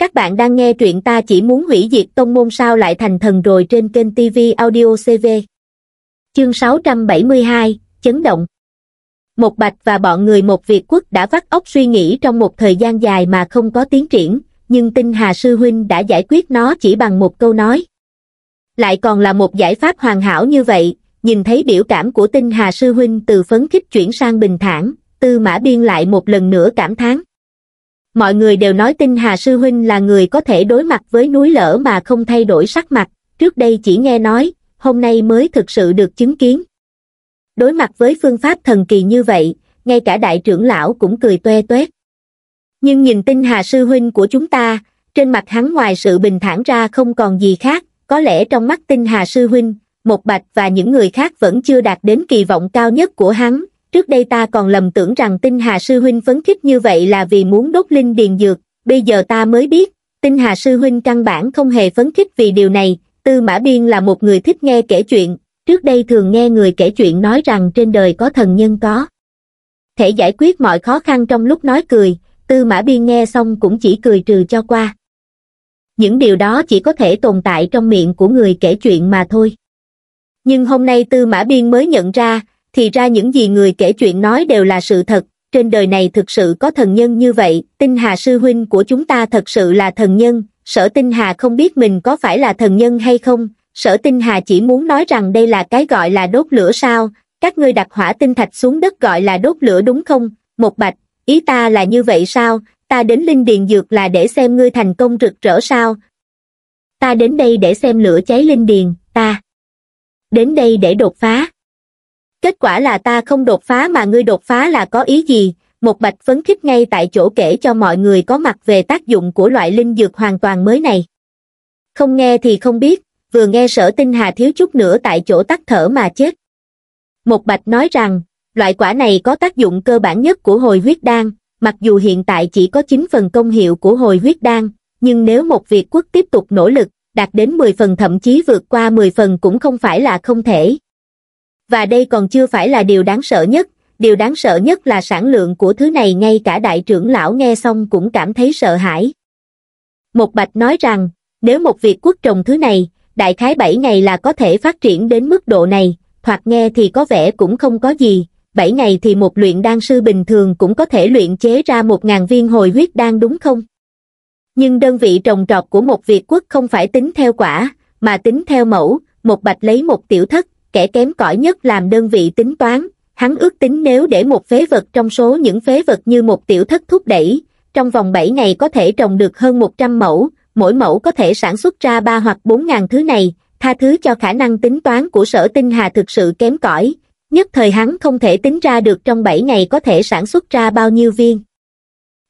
Các bạn đang nghe truyện ta chỉ muốn hủy diệt tông môn sao lại thành thần rồi trên kênh TV Audio CV. Chương 672, Chấn động Một bạch và bọn người một Việt quốc đã vắt óc suy nghĩ trong một thời gian dài mà không có tiến triển, nhưng tinh Hà Sư Huynh đã giải quyết nó chỉ bằng một câu nói. Lại còn là một giải pháp hoàn hảo như vậy, nhìn thấy biểu cảm của tinh Hà Sư Huynh từ phấn khích chuyển sang bình thản, tư mã biên lại một lần nữa cảm thán mọi người đều nói tinh Hà Sư Huynh là người có thể đối mặt với núi lở mà không thay đổi sắc mặt, trước đây chỉ nghe nói, hôm nay mới thực sự được chứng kiến. Đối mặt với phương pháp thần kỳ như vậy, ngay cả đại trưởng lão cũng cười toe toét. Nhưng nhìn tinh Hà Sư Huynh của chúng ta, trên mặt hắn ngoài sự bình thản ra không còn gì khác, có lẽ trong mắt tinh Hà Sư Huynh, một bạch và những người khác vẫn chưa đạt đến kỳ vọng cao nhất của hắn, trước đây ta còn lầm tưởng rằng tinh hà sư huynh phấn khích như vậy là vì muốn đốt linh điền dược, bây giờ ta mới biết, tinh hà sư huynh căn bản không hề phấn khích vì điều này, tư mã biên là một người thích nghe kể chuyện, trước đây thường nghe người kể chuyện nói rằng trên đời có thần nhân có. Thể giải quyết mọi khó khăn trong lúc nói cười, tư mã biên nghe xong cũng chỉ cười trừ cho qua. Những điều đó chỉ có thể tồn tại trong miệng của người kể chuyện mà thôi. Nhưng hôm nay tư mã biên mới nhận ra, thì ra những gì người kể chuyện nói đều là sự thật, trên đời này thực sự có thần nhân như vậy, tinh hà sư huynh của chúng ta thật sự là thần nhân, sở tinh hà không biết mình có phải là thần nhân hay không, sở tinh hà chỉ muốn nói rằng đây là cái gọi là đốt lửa sao, các ngươi đặt hỏa tinh thạch xuống đất gọi là đốt lửa đúng không, một bạch, ý ta là như vậy sao, ta đến linh điền dược là để xem ngươi thành công rực rỡ sao, ta đến đây để xem lửa cháy linh điền, ta đến đây để đột phá quả là ta không đột phá mà ngươi đột phá là có ý gì một bạch phấn khích ngay tại chỗ kể cho mọi người có mặt về tác dụng của loại linh dược hoàn toàn mới này không nghe thì không biết vừa nghe sở tinh hà thiếu chút nữa tại chỗ tắt thở mà chết một bạch nói rằng loại quả này có tác dụng cơ bản nhất của hồi huyết đan mặc dù hiện tại chỉ có 9 phần công hiệu của hồi huyết đan nhưng nếu một việt quốc tiếp tục nỗ lực đạt đến 10 phần thậm chí vượt qua 10 phần cũng không phải là không thể và đây còn chưa phải là điều đáng sợ nhất, điều đáng sợ nhất là sản lượng của thứ này ngay cả đại trưởng lão nghe xong cũng cảm thấy sợ hãi. Một bạch nói rằng, nếu một việc quốc trồng thứ này, đại khái 7 ngày là có thể phát triển đến mức độ này, hoặc nghe thì có vẻ cũng không có gì, 7 ngày thì một luyện đan sư bình thường cũng có thể luyện chế ra 1.000 viên hồi huyết đan đúng không? Nhưng đơn vị trồng trọt của một Việt quốc không phải tính theo quả, mà tính theo mẫu, một bạch lấy một tiểu thất, kẻ kém cỏi nhất làm đơn vị tính toán, hắn ước tính nếu để một phế vật trong số những phế vật như một tiểu thất thúc đẩy, trong vòng 7 ngày có thể trồng được hơn 100 mẫu, mỗi mẫu có thể sản xuất ra 3 hoặc 4 ngàn thứ này, tha thứ cho khả năng tính toán của sở tinh hà thực sự kém cỏi nhất thời hắn không thể tính ra được trong 7 ngày có thể sản xuất ra bao nhiêu viên.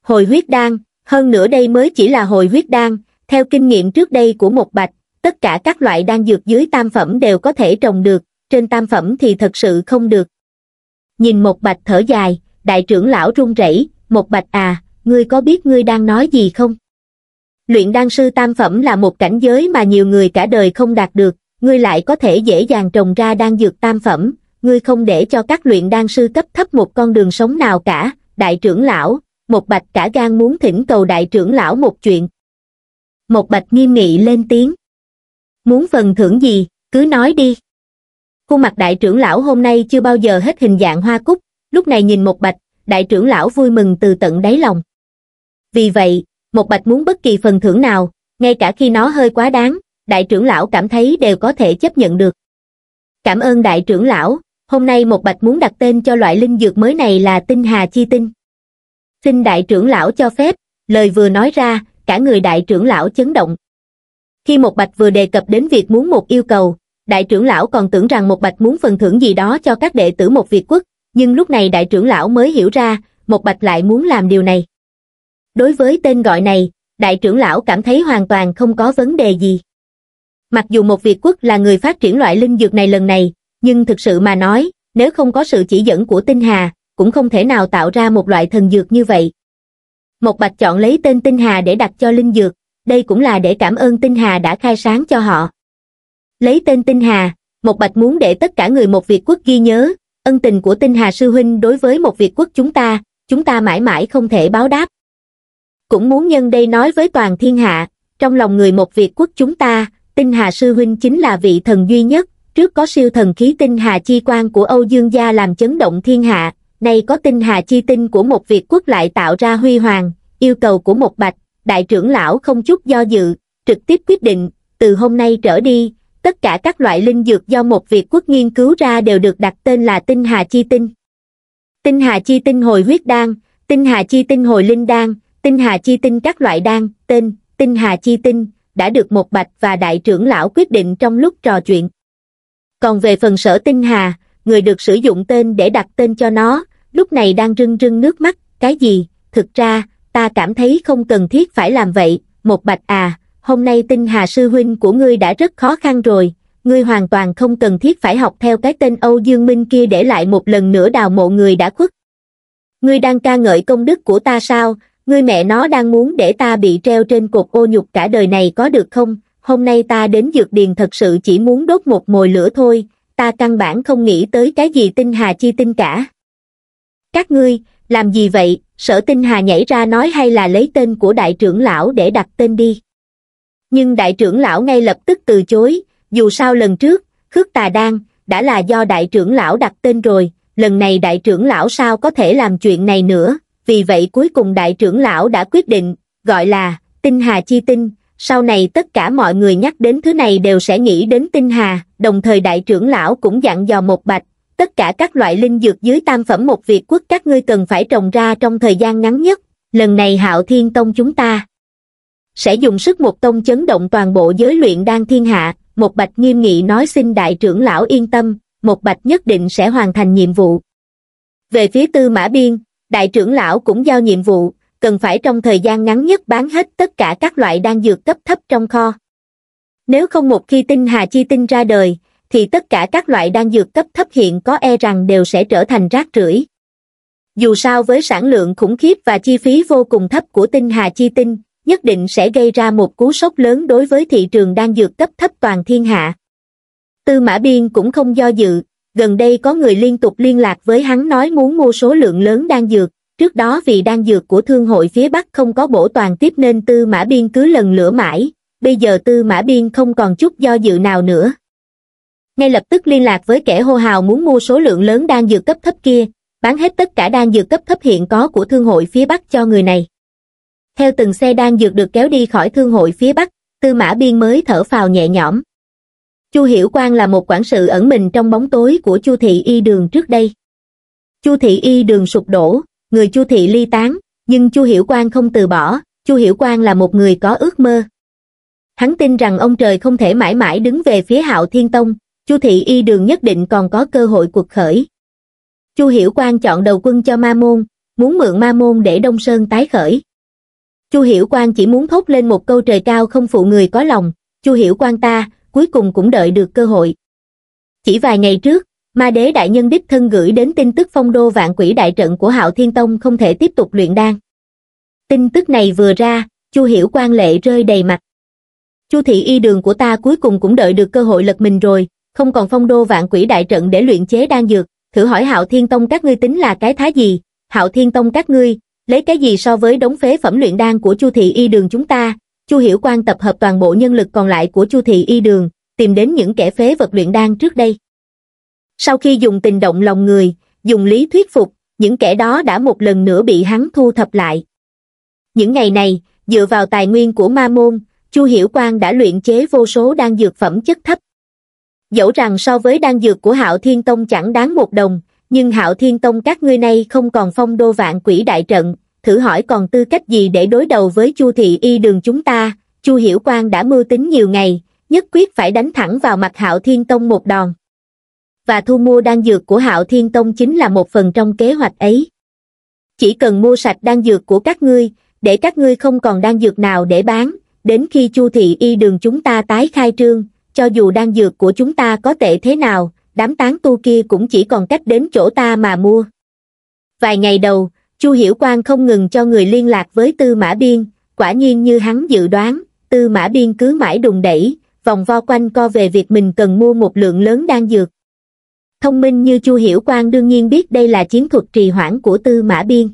Hồi huyết đan, hơn nữa đây mới chỉ là hồi huyết đan, theo kinh nghiệm trước đây của một bạch, tất cả các loại đan dược dưới tam phẩm đều có thể trồng được, trên tam phẩm thì thật sự không được. Nhìn một bạch thở dài, đại trưởng lão run rẩy, một bạch à, ngươi có biết ngươi đang nói gì không? Luyện đan sư tam phẩm là một cảnh giới mà nhiều người cả đời không đạt được, ngươi lại có thể dễ dàng trồng ra đan dược tam phẩm, ngươi không để cho các luyện đan sư cấp thấp một con đường sống nào cả, đại trưởng lão, một bạch cả gan muốn thỉnh cầu đại trưởng lão một chuyện. Một bạch nghiêm nghị lên tiếng. Muốn phần thưởng gì, cứ nói đi khuôn mặt đại trưởng lão hôm nay chưa bao giờ hết hình dạng hoa cúc lúc này nhìn một bạch đại trưởng lão vui mừng từ tận đáy lòng vì vậy một bạch muốn bất kỳ phần thưởng nào ngay cả khi nó hơi quá đáng đại trưởng lão cảm thấy đều có thể chấp nhận được cảm ơn đại trưởng lão hôm nay một bạch muốn đặt tên cho loại linh dược mới này là tinh hà chi tinh xin đại trưởng lão cho phép lời vừa nói ra cả người đại trưởng lão chấn động khi một bạch vừa đề cập đến việc muốn một yêu cầu đại trưởng lão còn tưởng rằng một bạch muốn phần thưởng gì đó cho các đệ tử một Việt quốc, nhưng lúc này đại trưởng lão mới hiểu ra, một bạch lại muốn làm điều này. Đối với tên gọi này, đại trưởng lão cảm thấy hoàn toàn không có vấn đề gì. Mặc dù một Việt quốc là người phát triển loại linh dược này lần này, nhưng thực sự mà nói, nếu không có sự chỉ dẫn của tinh hà, cũng không thể nào tạo ra một loại thần dược như vậy. Một bạch chọn lấy tên tinh hà để đặt cho linh dược, đây cũng là để cảm ơn tinh hà đã khai sáng cho họ lấy tên tinh hà một bạch muốn để tất cả người một việt quốc ghi nhớ ân tình của tinh hà sư huynh đối với một việt quốc chúng ta chúng ta mãi mãi không thể báo đáp cũng muốn nhân đây nói với toàn thiên hạ trong lòng người một việt quốc chúng ta tinh hà sư huynh chính là vị thần duy nhất trước có siêu thần khí tinh hà chi quan của âu dương gia làm chấn động thiên hạ nay có tinh hà chi tinh của một việt quốc lại tạo ra huy hoàng yêu cầu của một bạch đại trưởng lão không chút do dự trực tiếp quyết định từ hôm nay trở đi tất cả các loại linh dược do một Việt quốc nghiên cứu ra đều được đặt tên là tinh hà chi tinh. Tinh hà chi tinh hồi huyết đan, tinh hà chi tinh hồi linh đan, tinh hà chi tinh các loại đan, tên, tinh hà chi tinh, đã được một bạch và đại trưởng lão quyết định trong lúc trò chuyện. Còn về phần sở tinh hà, người được sử dụng tên để đặt tên cho nó, lúc này đang rưng rưng nước mắt, cái gì, thực ra, ta cảm thấy không cần thiết phải làm vậy, một bạch à, hôm nay tinh hà sư huynh của ngươi đã rất khó khăn rồi, ngươi hoàn toàn không cần thiết phải học theo cái tên Âu Dương Minh kia để lại một lần nữa đào mộ người đã khuất. Ngươi đang ca ngợi công đức của ta sao, ngươi mẹ nó đang muốn để ta bị treo trên cột ô nhục cả đời này có được không, hôm nay ta đến dược điền thật sự chỉ muốn đốt một mồi lửa thôi, ta căn bản không nghĩ tới cái gì tinh hà chi tinh cả. Các ngươi, làm gì vậy, sở tinh hà nhảy ra nói hay là lấy tên của đại trưởng lão để đặt tên đi nhưng đại trưởng lão ngay lập tức từ chối, dù sao lần trước, khước tà đan, đã là do đại trưởng lão đặt tên rồi, lần này đại trưởng lão sao có thể làm chuyện này nữa, vì vậy cuối cùng đại trưởng lão đã quyết định, gọi là, tinh hà chi tinh, sau này tất cả mọi người nhắc đến thứ này đều sẽ nghĩ đến tinh hà, đồng thời đại trưởng lão cũng dặn dò một bạch, tất cả các loại linh dược dưới tam phẩm một việc quốc các ngươi cần phải trồng ra trong thời gian ngắn nhất, lần này hạo thiên tông chúng ta, sẽ dùng sức một tông chấn động toàn bộ giới luyện đan thiên hạ, một bạch nghiêm nghị nói xin đại trưởng lão yên tâm, một bạch nhất định sẽ hoàn thành nhiệm vụ. Về phía tư mã biên, đại trưởng lão cũng giao nhiệm vụ, cần phải trong thời gian ngắn nhất bán hết tất cả các loại đan dược cấp thấp trong kho. Nếu không một khi tinh hà chi tinh ra đời, thì tất cả các loại đan dược cấp thấp hiện có e rằng đều sẽ trở thành rác rưởi. Dù sao với sản lượng khủng khiếp và chi phí vô cùng thấp của tinh hà chi tinh, nhất định sẽ gây ra một cú sốc lớn đối với thị trường đan dược cấp thấp toàn thiên hạ. Tư Mã Biên cũng không do dự, gần đây có người liên tục liên lạc với hắn nói muốn mua số lượng lớn đan dược, trước đó vì đan dược của thương hội phía Bắc không có bổ toàn tiếp nên Tư Mã Biên cứ lần lửa mãi, bây giờ Tư Mã Biên không còn chút do dự nào nữa. Ngay lập tức liên lạc với kẻ hô hào muốn mua số lượng lớn đan dược cấp thấp kia, bán hết tất cả đan dược cấp thấp hiện có của thương hội phía Bắc cho người này theo từng xe đang dược được kéo đi khỏi thương hội phía Bắc, Tư Mã Biên mới thở phào nhẹ nhõm. Chu Hiểu Quang là một quản sự ẩn mình trong bóng tối của Chu Thị Y Đường trước đây. Chu Thị Y Đường sụp đổ, người Chu Thị ly tán, nhưng Chu Hiểu Quang không từ bỏ, Chu Hiểu Quang là một người có ước mơ. Hắn tin rằng ông trời không thể mãi mãi đứng về phía Hạo Thiên Tông, Chu Thị Y Đường nhất định còn có cơ hội cuộc khởi. Chu Hiểu Quang chọn đầu quân cho Ma Môn, muốn mượn Ma Môn để Đông Sơn tái khởi chu hiểu quang chỉ muốn thốt lên một câu trời cao không phụ người có lòng chu hiểu quang ta cuối cùng cũng đợi được cơ hội chỉ vài ngày trước ma đế đại nhân đích thân gửi đến tin tức phong đô vạn quỷ đại trận của hạo thiên tông không thể tiếp tục luyện đan tin tức này vừa ra chu hiểu quan lệ rơi đầy mặt chu thị y đường của ta cuối cùng cũng đợi được cơ hội lật mình rồi không còn phong đô vạn quỷ đại trận để luyện chế đan dược thử hỏi hạo thiên tông các ngươi tính là cái thá gì hạo thiên tông các ngươi lấy cái gì so với đống phế phẩm luyện đan của Chu thị y đường chúng ta, Chu Hiểu Quan tập hợp toàn bộ nhân lực còn lại của Chu thị y đường, tìm đến những kẻ phế vật luyện đan trước đây. Sau khi dùng tình động lòng người, dùng lý thuyết phục, những kẻ đó đã một lần nữa bị hắn thu thập lại. Những ngày này, dựa vào tài nguyên của ma môn, Chu Hiểu Quang đã luyện chế vô số đan dược phẩm chất thấp. Dẫu rằng so với đan dược của Hạo Thiên Tông chẳng đáng một đồng, nhưng hạo thiên tông các ngươi nay không còn phong đô vạn quỷ đại trận, thử hỏi còn tư cách gì để đối đầu với chu thị y đường chúng ta, chu hiểu quan đã mưu tính nhiều ngày, nhất quyết phải đánh thẳng vào mặt hạo thiên tông một đòn. Và thu mua đan dược của hạo thiên tông chính là một phần trong kế hoạch ấy. Chỉ cần mua sạch đan dược của các ngươi, để các ngươi không còn đan dược nào để bán, đến khi chu thị y đường chúng ta tái khai trương, cho dù đan dược của chúng ta có tệ thế nào, đám tán tu kia cũng chỉ còn cách đến chỗ ta mà mua vài ngày đầu chu hiểu quang không ngừng cho người liên lạc với tư mã biên quả nhiên như hắn dự đoán tư mã biên cứ mãi đùng đẩy vòng vo quanh co về việc mình cần mua một lượng lớn đan dược thông minh như chu hiểu quang đương nhiên biết đây là chiến thuật trì hoãn của tư mã biên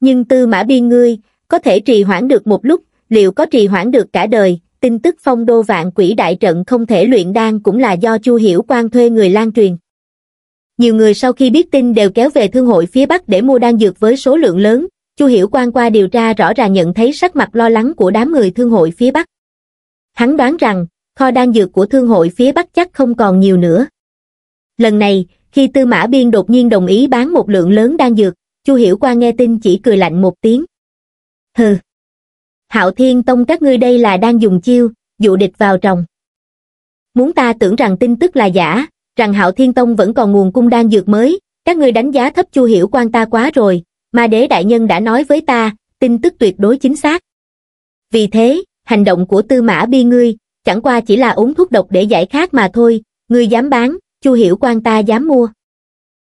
nhưng tư mã biên ngươi có thể trì hoãn được một lúc liệu có trì hoãn được cả đời tin tức phong đô vạn quỷ đại trận không thể luyện đan cũng là do chu hiểu quan thuê người lan truyền nhiều người sau khi biết tin đều kéo về thương hội phía bắc để mua đan dược với số lượng lớn chu hiểu quan qua điều tra rõ ràng nhận thấy sắc mặt lo lắng của đám người thương hội phía bắc hắn đoán rằng kho đan dược của thương hội phía bắc chắc không còn nhiều nữa lần này khi tư mã biên đột nhiên đồng ý bán một lượng lớn đan dược chu hiểu quan nghe tin chỉ cười lạnh một tiếng hừ hạo thiên tông các ngươi đây là đang dùng chiêu dụ địch vào tròng muốn ta tưởng rằng tin tức là giả rằng hạo thiên tông vẫn còn nguồn cung đan dược mới các ngươi đánh giá thấp chu hiểu quan ta quá rồi ma đế đại nhân đã nói với ta tin tức tuyệt đối chính xác vì thế hành động của tư mã bi ngươi chẳng qua chỉ là uống thuốc độc để giải khát mà thôi ngươi dám bán chu hiểu quan ta dám mua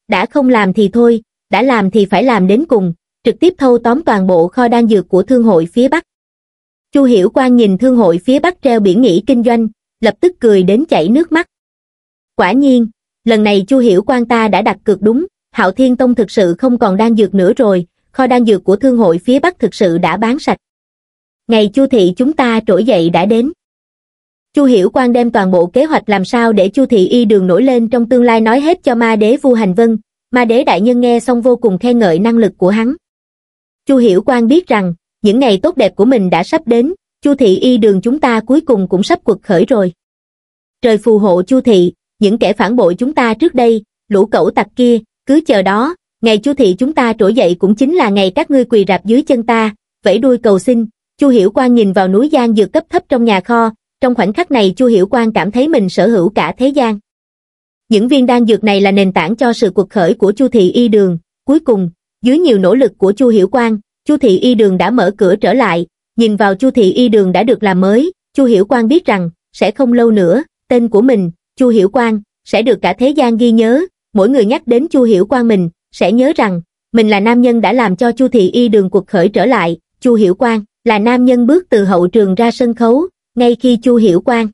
đã không làm thì thôi đã làm thì phải làm đến cùng trực tiếp thâu tóm toàn bộ kho đan dược của thương hội phía bắc chu hiểu quang nhìn thương hội phía bắc treo biển nghỉ kinh doanh lập tức cười đến chảy nước mắt quả nhiên lần này chu hiểu quang ta đã đặt cược đúng hạo thiên tông thực sự không còn đang dược nữa rồi kho đang dược của thương hội phía bắc thực sự đã bán sạch ngày chu thị chúng ta trỗi dậy đã đến chu hiểu quang đem toàn bộ kế hoạch làm sao để chu thị y đường nổi lên trong tương lai nói hết cho ma đế vu hành vân ma đế đại nhân nghe xong vô cùng khen ngợi năng lực của hắn chu hiểu quang biết rằng những ngày tốt đẹp của mình đã sắp đến, Chu thị y đường chúng ta cuối cùng cũng sắp quật khởi rồi. Trời phù hộ Chu thị, những kẻ phản bội chúng ta trước đây, lũ cẩu tặc kia, cứ chờ đó, ngày Chu thị chúng ta trỗi dậy cũng chính là ngày các ngươi quỳ rạp dưới chân ta, vẫy đuôi cầu xin. Chu Hiểu Quang nhìn vào núi giang dược cấp thấp trong nhà kho, trong khoảnh khắc này Chu Hiểu Quang cảm thấy mình sở hữu cả thế gian. Những viên đan dược này là nền tảng cho sự cuộc khởi của Chu thị y đường, cuối cùng, dưới nhiều nỗ lực của Chu Hiểu Quang, Chu thị y đường đã mở cửa trở lại, nhìn vào Chu thị y đường đã được làm mới, Chu Hiểu Quang biết rằng, sẽ không lâu nữa, tên của mình, Chu Hiểu Quang, sẽ được cả thế gian ghi nhớ, mỗi người nhắc đến Chu Hiểu Quang mình, sẽ nhớ rằng, mình là nam nhân đã làm cho Chu thị y đường cuộc khởi trở lại, Chu Hiểu Quang là nam nhân bước từ hậu trường ra sân khấu, ngay khi Chu Hiểu Quang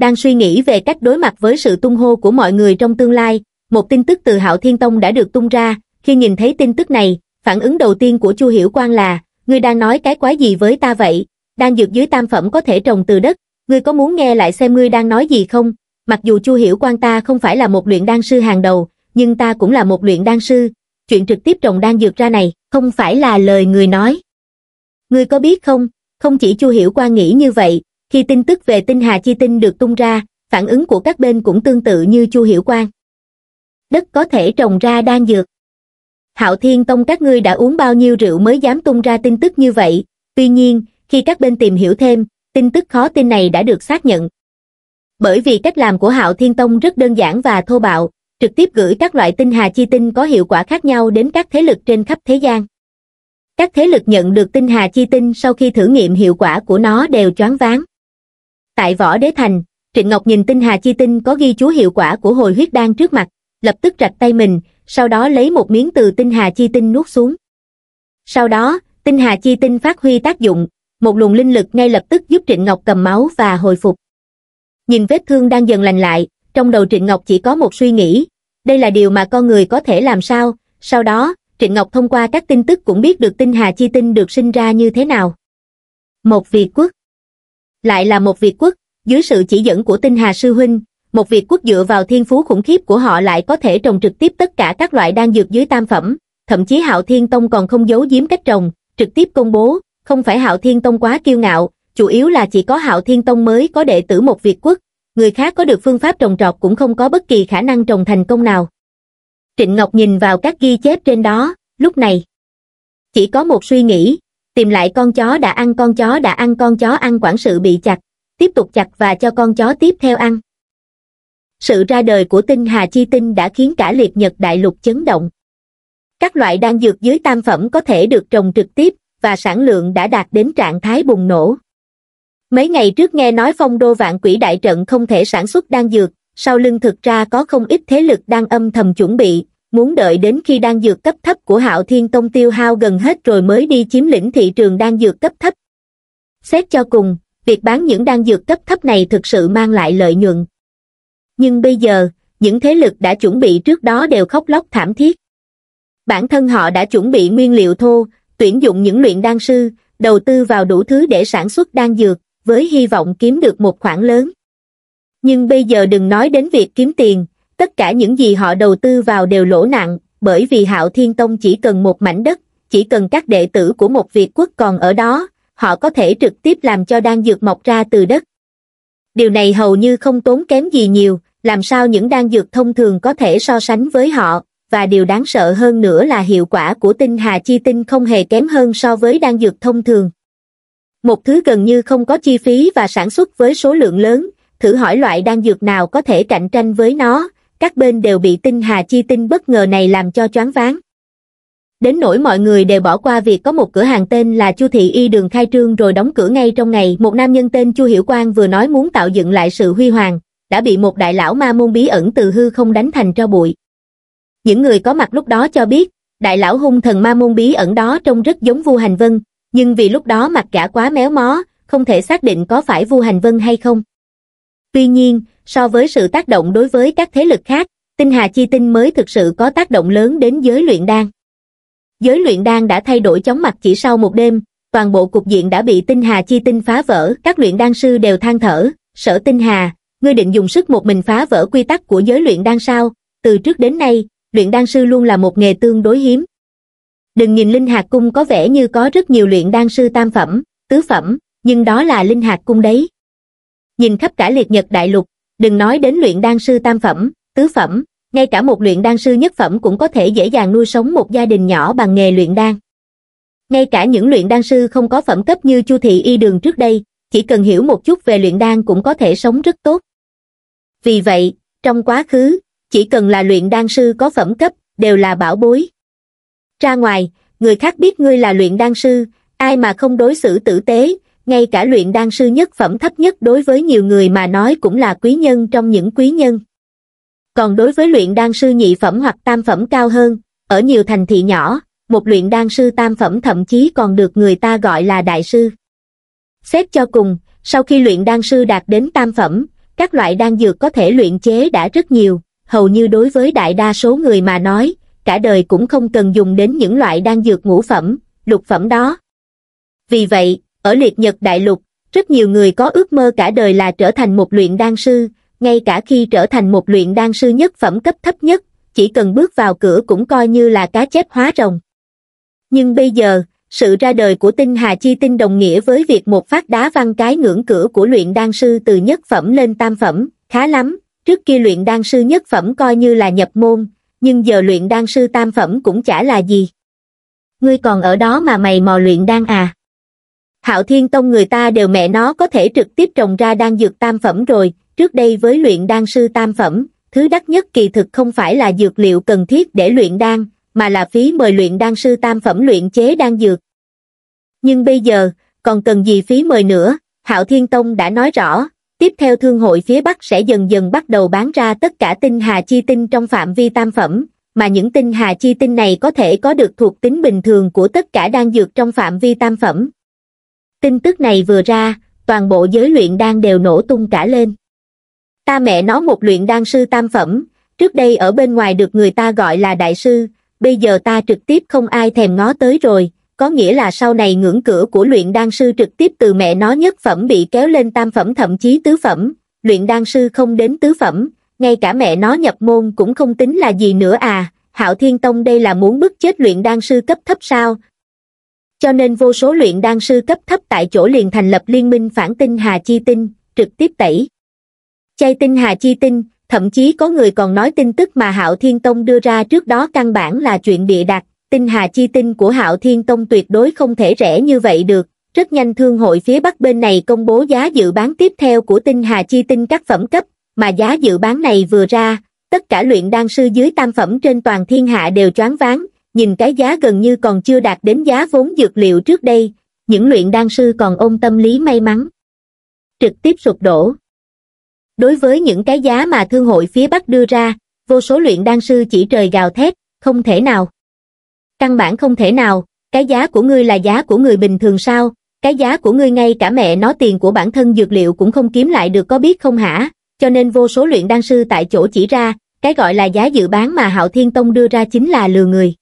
đang suy nghĩ về cách đối mặt với sự tung hô của mọi người trong tương lai, một tin tức từ Hạo Thiên Tông đã được tung ra, khi nhìn thấy tin tức này, phản ứng đầu tiên của Chu Hiểu Quang là, ngươi đang nói cái quái gì với ta vậy, đang dược dưới tam phẩm có thể trồng từ đất, ngươi có muốn nghe lại xem ngươi đang nói gì không? Mặc dù Chu Hiểu Quang ta không phải là một luyện đan sư hàng đầu, nhưng ta cũng là một luyện đan sư, chuyện trực tiếp trồng đan dược ra này, không phải là lời người nói. Ngươi có biết không, không chỉ Chu Hiểu Quang nghĩ như vậy, khi tin tức về tinh hà chi tinh được tung ra, phản ứng của các bên cũng tương tự như Chu Hiểu Quang. Đất có thể trồng ra đan dược hạo thiên tông các ngươi đã uống bao nhiêu rượu mới dám tung ra tin tức như vậy tuy nhiên khi các bên tìm hiểu thêm tin tức khó tin này đã được xác nhận bởi vì cách làm của hạo thiên tông rất đơn giản và thô bạo trực tiếp gửi các loại tinh hà chi tinh có hiệu quả khác nhau đến các thế lực trên khắp thế gian các thế lực nhận được tinh hà chi tinh sau khi thử nghiệm hiệu quả của nó đều choáng váng tại võ đế thành trịnh ngọc nhìn tinh hà chi tinh có ghi chú hiệu quả của hồi huyết đan trước mặt lập tức rạch tay mình sau đó lấy một miếng từ tinh hà chi tinh nuốt xuống. Sau đó, tinh hà chi tinh phát huy tác dụng, một luồng linh lực ngay lập tức giúp Trịnh Ngọc cầm máu và hồi phục. Nhìn vết thương đang dần lành lại, trong đầu Trịnh Ngọc chỉ có một suy nghĩ, đây là điều mà con người có thể làm sao, sau đó, Trịnh Ngọc thông qua các tin tức cũng biết được tinh hà chi tinh được sinh ra như thế nào. Một Việt quốc Lại là một Việt quốc, dưới sự chỉ dẫn của tinh hà sư huynh, một Việt quốc dựa vào thiên phú khủng khiếp của họ lại có thể trồng trực tiếp tất cả các loại đan dược dưới tam phẩm, thậm chí Hạo Thiên Tông còn không giấu giếm cách trồng, trực tiếp công bố, không phải Hạo Thiên Tông quá kiêu ngạo, chủ yếu là chỉ có Hạo Thiên Tông mới có đệ tử một Việt quốc, người khác có được phương pháp trồng trọt cũng không có bất kỳ khả năng trồng thành công nào. Trịnh Ngọc nhìn vào các ghi chép trên đó, lúc này chỉ có một suy nghĩ, tìm lại con chó đã ăn con chó đã ăn con chó ăn quản sự bị chặt, tiếp tục chặt và cho con chó tiếp theo ăn sự ra đời của tinh hà chi tinh đã khiến cả liệt nhật đại lục chấn động. Các loại đan dược dưới tam phẩm có thể được trồng trực tiếp, và sản lượng đã đạt đến trạng thái bùng nổ. Mấy ngày trước nghe nói phong đô vạn quỷ đại trận không thể sản xuất đan dược, sau lưng thực ra có không ít thế lực đang âm thầm chuẩn bị, muốn đợi đến khi đan dược cấp thấp của hạo thiên tông tiêu hao gần hết rồi mới đi chiếm lĩnh thị trường đan dược cấp thấp. Xét cho cùng, việc bán những đan dược cấp thấp này thực sự mang lại lợi nhuận, nhưng bây giờ những thế lực đã chuẩn bị trước đó đều khóc lóc thảm thiết bản thân họ đã chuẩn bị nguyên liệu thô tuyển dụng những luyện đan sư đầu tư vào đủ thứ để sản xuất đan dược với hy vọng kiếm được một khoản lớn nhưng bây giờ đừng nói đến việc kiếm tiền tất cả những gì họ đầu tư vào đều lỗ nặng bởi vì hạo thiên tông chỉ cần một mảnh đất chỉ cần các đệ tử của một việt quốc còn ở đó họ có thể trực tiếp làm cho đan dược mọc ra từ đất điều này hầu như không tốn kém gì nhiều làm sao những đan dược thông thường có thể so sánh với họ, và điều đáng sợ hơn nữa là hiệu quả của tinh hà chi tinh không hề kém hơn so với đan dược thông thường. Một thứ gần như không có chi phí và sản xuất với số lượng lớn, thử hỏi loại đan dược nào có thể cạnh tranh với nó, các bên đều bị tinh hà chi tinh bất ngờ này làm cho choáng váng. Đến nỗi mọi người đều bỏ qua việc có một cửa hàng tên là Chu Thị Y Đường khai trương rồi đóng cửa ngay trong ngày. Một nam nhân tên Chu Hiểu Quang vừa nói muốn tạo dựng lại sự huy hoàng, đã bị một đại lão ma môn bí ẩn từ hư không đánh thành tro bụi. Những người có mặt lúc đó cho biết, đại lão hung thần ma môn bí ẩn đó trông rất giống Vu Hành Vân, nhưng vì lúc đó mặt cả quá méo mó, không thể xác định có phải Vu Hành Vân hay không. Tuy nhiên, so với sự tác động đối với các thế lực khác, tinh hà chi tinh mới thực sự có tác động lớn đến giới luyện đan. Giới luyện đan đã thay đổi chóng mặt chỉ sau một đêm, toàn bộ cục diện đã bị tinh hà chi tinh phá vỡ, các luyện đan sư đều than thở, sở tinh hà, ngươi định dùng sức một mình phá vỡ quy tắc của giới luyện đan sao, từ trước đến nay, luyện đan sư luôn là một nghề tương đối hiếm. Đừng nhìn Linh hạt Cung có vẻ như có rất nhiều luyện đan sư tam phẩm, tứ phẩm, nhưng đó là Linh hạt Cung đấy. Nhìn khắp cả liệt nhật đại lục, đừng nói đến luyện đan sư tam phẩm, tứ phẩm, ngay cả một luyện đan sư nhất phẩm cũng có thể dễ dàng nuôi sống một gia đình nhỏ bằng nghề luyện đan. Ngay cả những luyện đan sư không có phẩm cấp như Chu Thị Y Đường trước đây, chỉ cần hiểu một chút về luyện đan cũng có thể sống rất tốt. Vì vậy, trong quá khứ, chỉ cần là luyện đan sư có phẩm cấp, đều là bảo bối. Ra ngoài, người khác biết ngươi là luyện đan sư, ai mà không đối xử tử tế, ngay cả luyện đan sư nhất phẩm thấp nhất đối với nhiều người mà nói cũng là quý nhân trong những quý nhân. Còn đối với luyện đan sư nhị phẩm hoặc tam phẩm cao hơn, ở nhiều thành thị nhỏ, một luyện đan sư tam phẩm thậm chí còn được người ta gọi là đại sư xét cho cùng sau khi luyện đan sư đạt đến tam phẩm các loại đan dược có thể luyện chế đã rất nhiều hầu như đối với đại đa số người mà nói cả đời cũng không cần dùng đến những loại đan dược ngũ phẩm lục phẩm đó vì vậy ở liệt nhật đại lục rất nhiều người có ước mơ cả đời là trở thành một luyện đan sư ngay cả khi trở thành một luyện đan sư nhất phẩm cấp thấp nhất chỉ cần bước vào cửa cũng coi như là cá chép hóa rồng nhưng bây giờ sự ra đời của tinh hà chi tinh đồng nghĩa với việc một phát đá văn cái ngưỡng cửa của luyện đan sư từ nhất phẩm lên tam phẩm khá lắm trước kia luyện đan sư nhất phẩm coi như là nhập môn nhưng giờ luyện đan sư tam phẩm cũng chả là gì ngươi còn ở đó mà mày mò luyện đan à hạo thiên tông người ta đều mẹ nó có thể trực tiếp trồng ra đan dược tam phẩm rồi trước đây với luyện đan sư tam phẩm thứ đắt nhất kỳ thực không phải là dược liệu cần thiết để luyện đan mà là phí mời luyện đan sư tam phẩm luyện chế đan dược. Nhưng bây giờ, còn cần gì phí mời nữa, Hạo Thiên Tông đã nói rõ, tiếp theo thương hội phía Bắc sẽ dần dần bắt đầu bán ra tất cả tinh hà chi tinh trong phạm vi tam phẩm, mà những tinh hà chi tinh này có thể có được thuộc tính bình thường của tất cả đan dược trong phạm vi tam phẩm. Tin tức này vừa ra, toàn bộ giới luyện đan đều nổ tung cả lên. Ta mẹ nó một luyện đan sư tam phẩm, trước đây ở bên ngoài được người ta gọi là đại sư, bây giờ ta trực tiếp không ai thèm ngó tới rồi, có nghĩa là sau này ngưỡng cửa của luyện đan sư trực tiếp từ mẹ nó nhất phẩm bị kéo lên tam phẩm thậm chí tứ phẩm, luyện đan sư không đến tứ phẩm, ngay cả mẹ nó nhập môn cũng không tính là gì nữa à, Hạo Thiên Tông đây là muốn bức chết luyện đan sư cấp thấp sao? Cho nên vô số luyện đan sư cấp thấp tại chỗ liền thành lập liên minh phản tinh Hà Chi Tinh, trực tiếp tẩy. Chay tinh Hà Chi Tinh, thậm chí có người còn nói tin tức mà hạo thiên tông đưa ra trước đó căn bản là chuyện bịa đặt tinh hà chi tinh của hạo thiên tông tuyệt đối không thể rẻ như vậy được rất nhanh thương hội phía bắc bên này công bố giá dự bán tiếp theo của tinh hà chi tinh các phẩm cấp mà giá dự bán này vừa ra tất cả luyện đan sư dưới tam phẩm trên toàn thiên hạ đều choáng váng nhìn cái giá gần như còn chưa đạt đến giá vốn dược liệu trước đây những luyện đan sư còn ôm tâm lý may mắn trực tiếp sụp đổ đối với những cái giá mà thương hội phía Bắc đưa ra, vô số luyện đan sư chỉ trời gào thét, không thể nào. Căn bản không thể nào, cái giá của ngươi là giá của người bình thường sao, cái giá của ngươi ngay cả mẹ nó tiền của bản thân dược liệu cũng không kiếm lại được có biết không hả, cho nên vô số luyện đan sư tại chỗ chỉ ra, cái gọi là giá dự bán mà Hạo Thiên Tông đưa ra chính là lừa người.